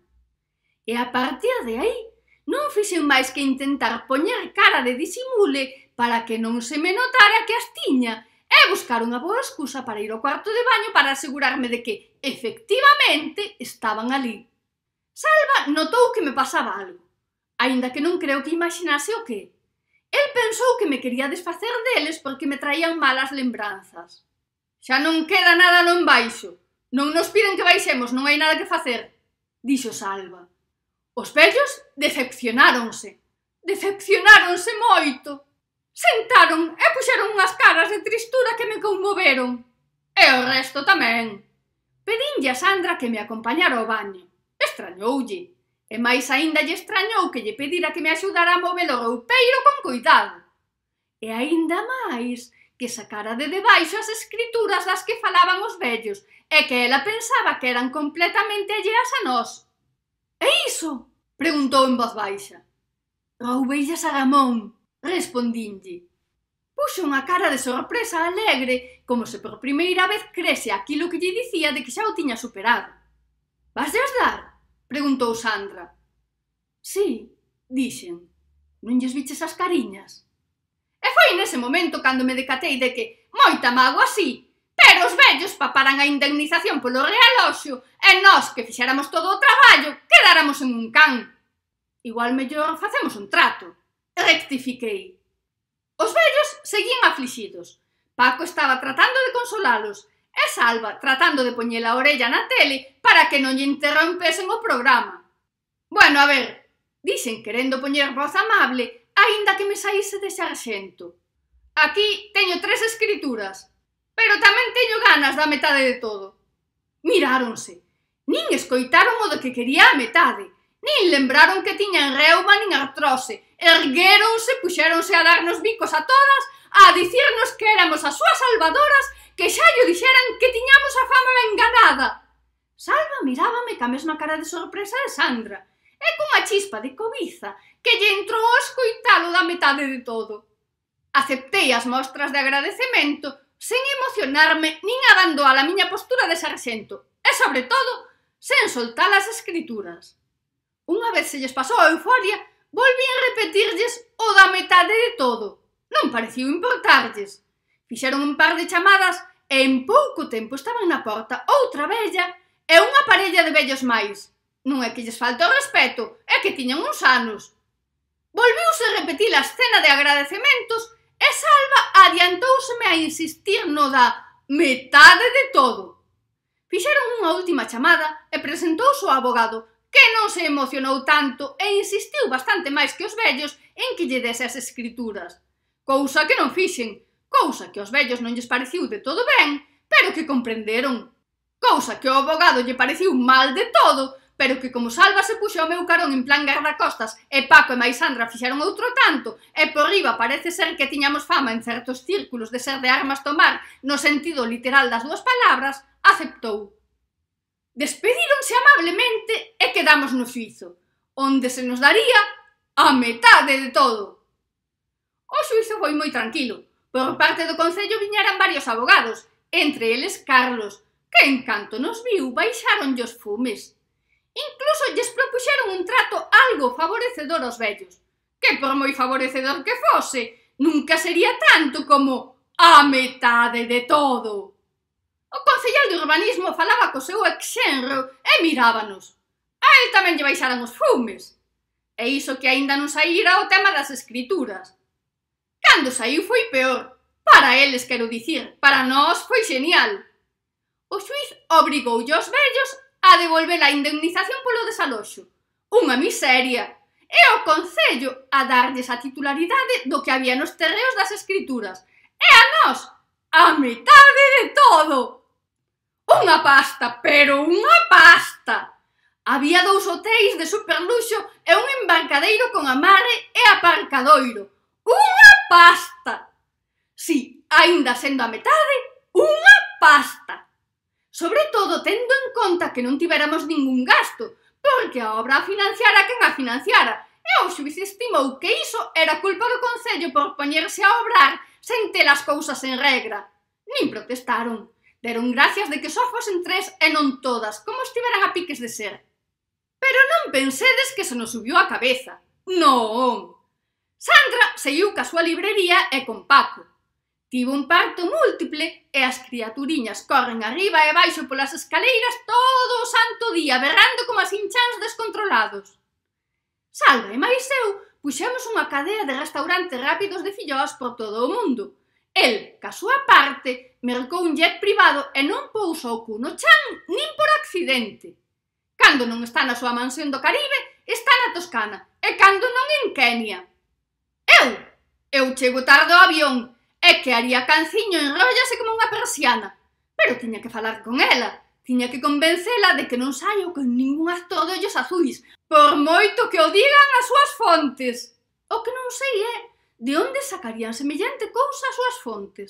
E a partir de aí, non fixen máis que intentar poñer cara de disimule para que non se me notara que as tiña e buscar unha boa excusa para ir ao cuarto de baño para asegurarme de que, efectivamente, estaban ali. Salva notou que me pasaba algo, aínda que non creo que imaginase o que. El pensou que me quería desfacer deles porque me traían malas lembranzas. Xa non queda nada non baixo. Non nos piden que baixemos, non hai nada que facer, dixo Salva. Os vellos decepcionáronse. Decepcionáronse moito. Sentaron e puxeron unhas caras de tristura que me conmoveron. E o resto tamén. Pedínlle a Sandra que me acompañara ao baño. Extrañoulle. E máis aínda lle extrañou que lle pedira que me axudara a mover o roupeiro con cuidado. E aínda máis que sacara de debaixo as escrituras das que falaban os vellos e que ela pensaba que eran completamente alleas a nós. E iso? Preguntou en voz baixa. Roubeillas a Ramón, respondinlle. Puxo unha cara de sorpresa alegre, como se por primeira vez crese aquilo que lle dicía de que xa o tiña superado. Vas de dar? Preguntou Sandra. Sí, dixen. Non lles viches as cariñas? E foi nese momento cando me decatei de que moita mago así, pero os vellos paparan a indemnización polo realoxo e nós que fixéramos todo o traballo quedáramos en un can. Igual mellor facemos un trato. Rectifiquei. Os vellos seguían aflixidos. Paco estaba tratando de consolalos e Salva tratando de poñer a orella na tele para que non lle interrompesen o programa. Bueno, a ver, dixen querendo poñer voz amable aínda que me saíse de xarxento. Aquí teño tres escrituras, pero tamén teño ganas da metade de todo. Miráronse, nin escoitaron o do que quería a metade, nin lembraron que tiñan reuma nin artrose, erguéronse, puxéronse a darnos bicos a todas, a dicirnos que éramos as súas salvadoras, que xa llo dixeran que tiñamos a fama enganada. Salva mirábame ca mesma cara de sorpresa de Sandra, e cunha chispa de cobiza que lle entrou o escoitalo da metade de todo. Aceptei as mostras de agradecemento sen emocionarme nin abando a miña postura de sarxento e, sobre todo, sen soltar as escrituras. Unha vez se lles pasou a euforia, volví a repetirlles o da metade de todo. Non pareciu importarlles. Fixeron un par de chamadas e en pouco tempo estaban na porta outra vella e unha parella de vellos máis. Non é que lles faltou respeto, é que tiñan uns anos. Volviuse a repetir a escena de agradecementos e Salva adiantouseme a insistir no da metade de todo. Fixeron unha última chamada e presentouse o abogado que non se emocionou tanto e insistiu bastante máis que os vellos en que lle dese as escrituras. Cousa que non fixen, cousa que aos vellos non lles pareciu de todo ben, pero que comprenderon. Cousa que ao abogado lle pareciu mal de todo, pero que como Salva se puxo ao meu carón en plan garracostas e Paco e Maisandra fixeron outro tanto e por riba parece ser que tiñamos fama en certos círculos de ser de armas tomar no sentido literal das dúas palabras, aceptou. Despedíronse amablemente e quedamos no suizo, onde se nos daría a metade de todo. O suizo foi moi tranquilo. Por parte do Concello viñeran varios abogados, entre eles Carlos, que en canto nos viu baixaron os fumes. Incluso lles propuxeron un trato algo favorecedor aos vellos, que por moi favorecedor que fose, nunca sería tanto como a metade de todo. O concellal de urbanismo falaba co seu exenro e mirábanos. A él tamén lle baixaran os fumes. E iso que aínda non saíra o tema das escrituras. Cando saiu foi peor. Para eles, quero dicir, para nós foi genial. O xuiz obrigoulle os vellos a devolver a indemnización polo desaloxo. Unha miseria. E o Concello a darlles a titularidade do que había nos terreos das escrituras. E a nós, a metade de todo. Unha pasta, pero unha pasta! Había dous hotéis de superluxo e un embarcadeiro con amarre e aparcadoiro. Unha pasta! Si, aínda sendo a metade, unha pasta! Sobre todo tendo en conta que non tiveramos ningún gasto, porque a obra a financiara quen a financiara, e o xuiz estimou que iso era culpa do Concello por poñerse a obrar sen ter as cousas en regra. Nin protestaron. Pero un gracias de que só fosen tres e non todas, como estiveran a piques de ser. Pero non pensedes que se nos subiu a cabeza. Non! Sandra seguiu ca súa librería e con Paco. Tivo un parto múltiple e as criaturiñas corren arriba e baixo polas escaleiras todo o santo día, berrando como as hinchans descontrolados. Salva e máis eu puxemos unha cadea de restaurantes rápidos de fillós por todo o mundo. El, ca súa parte, mercou un jet privado e non pousou cu no chan nin por accidente. Cando non está na súa mansión do Caribe, está na Toscana, e cando non en Kenia. Eu, eu chego tarde ao avión, e que haría canciño enrollase como unha persiana, pero tiña que falar con ela, tiña que convencela de que non saio con ningún actor de ollos azuis, por moito que o digan as súas fontes. O que non sei é de onde sacarían semellante cousa as súas fontes.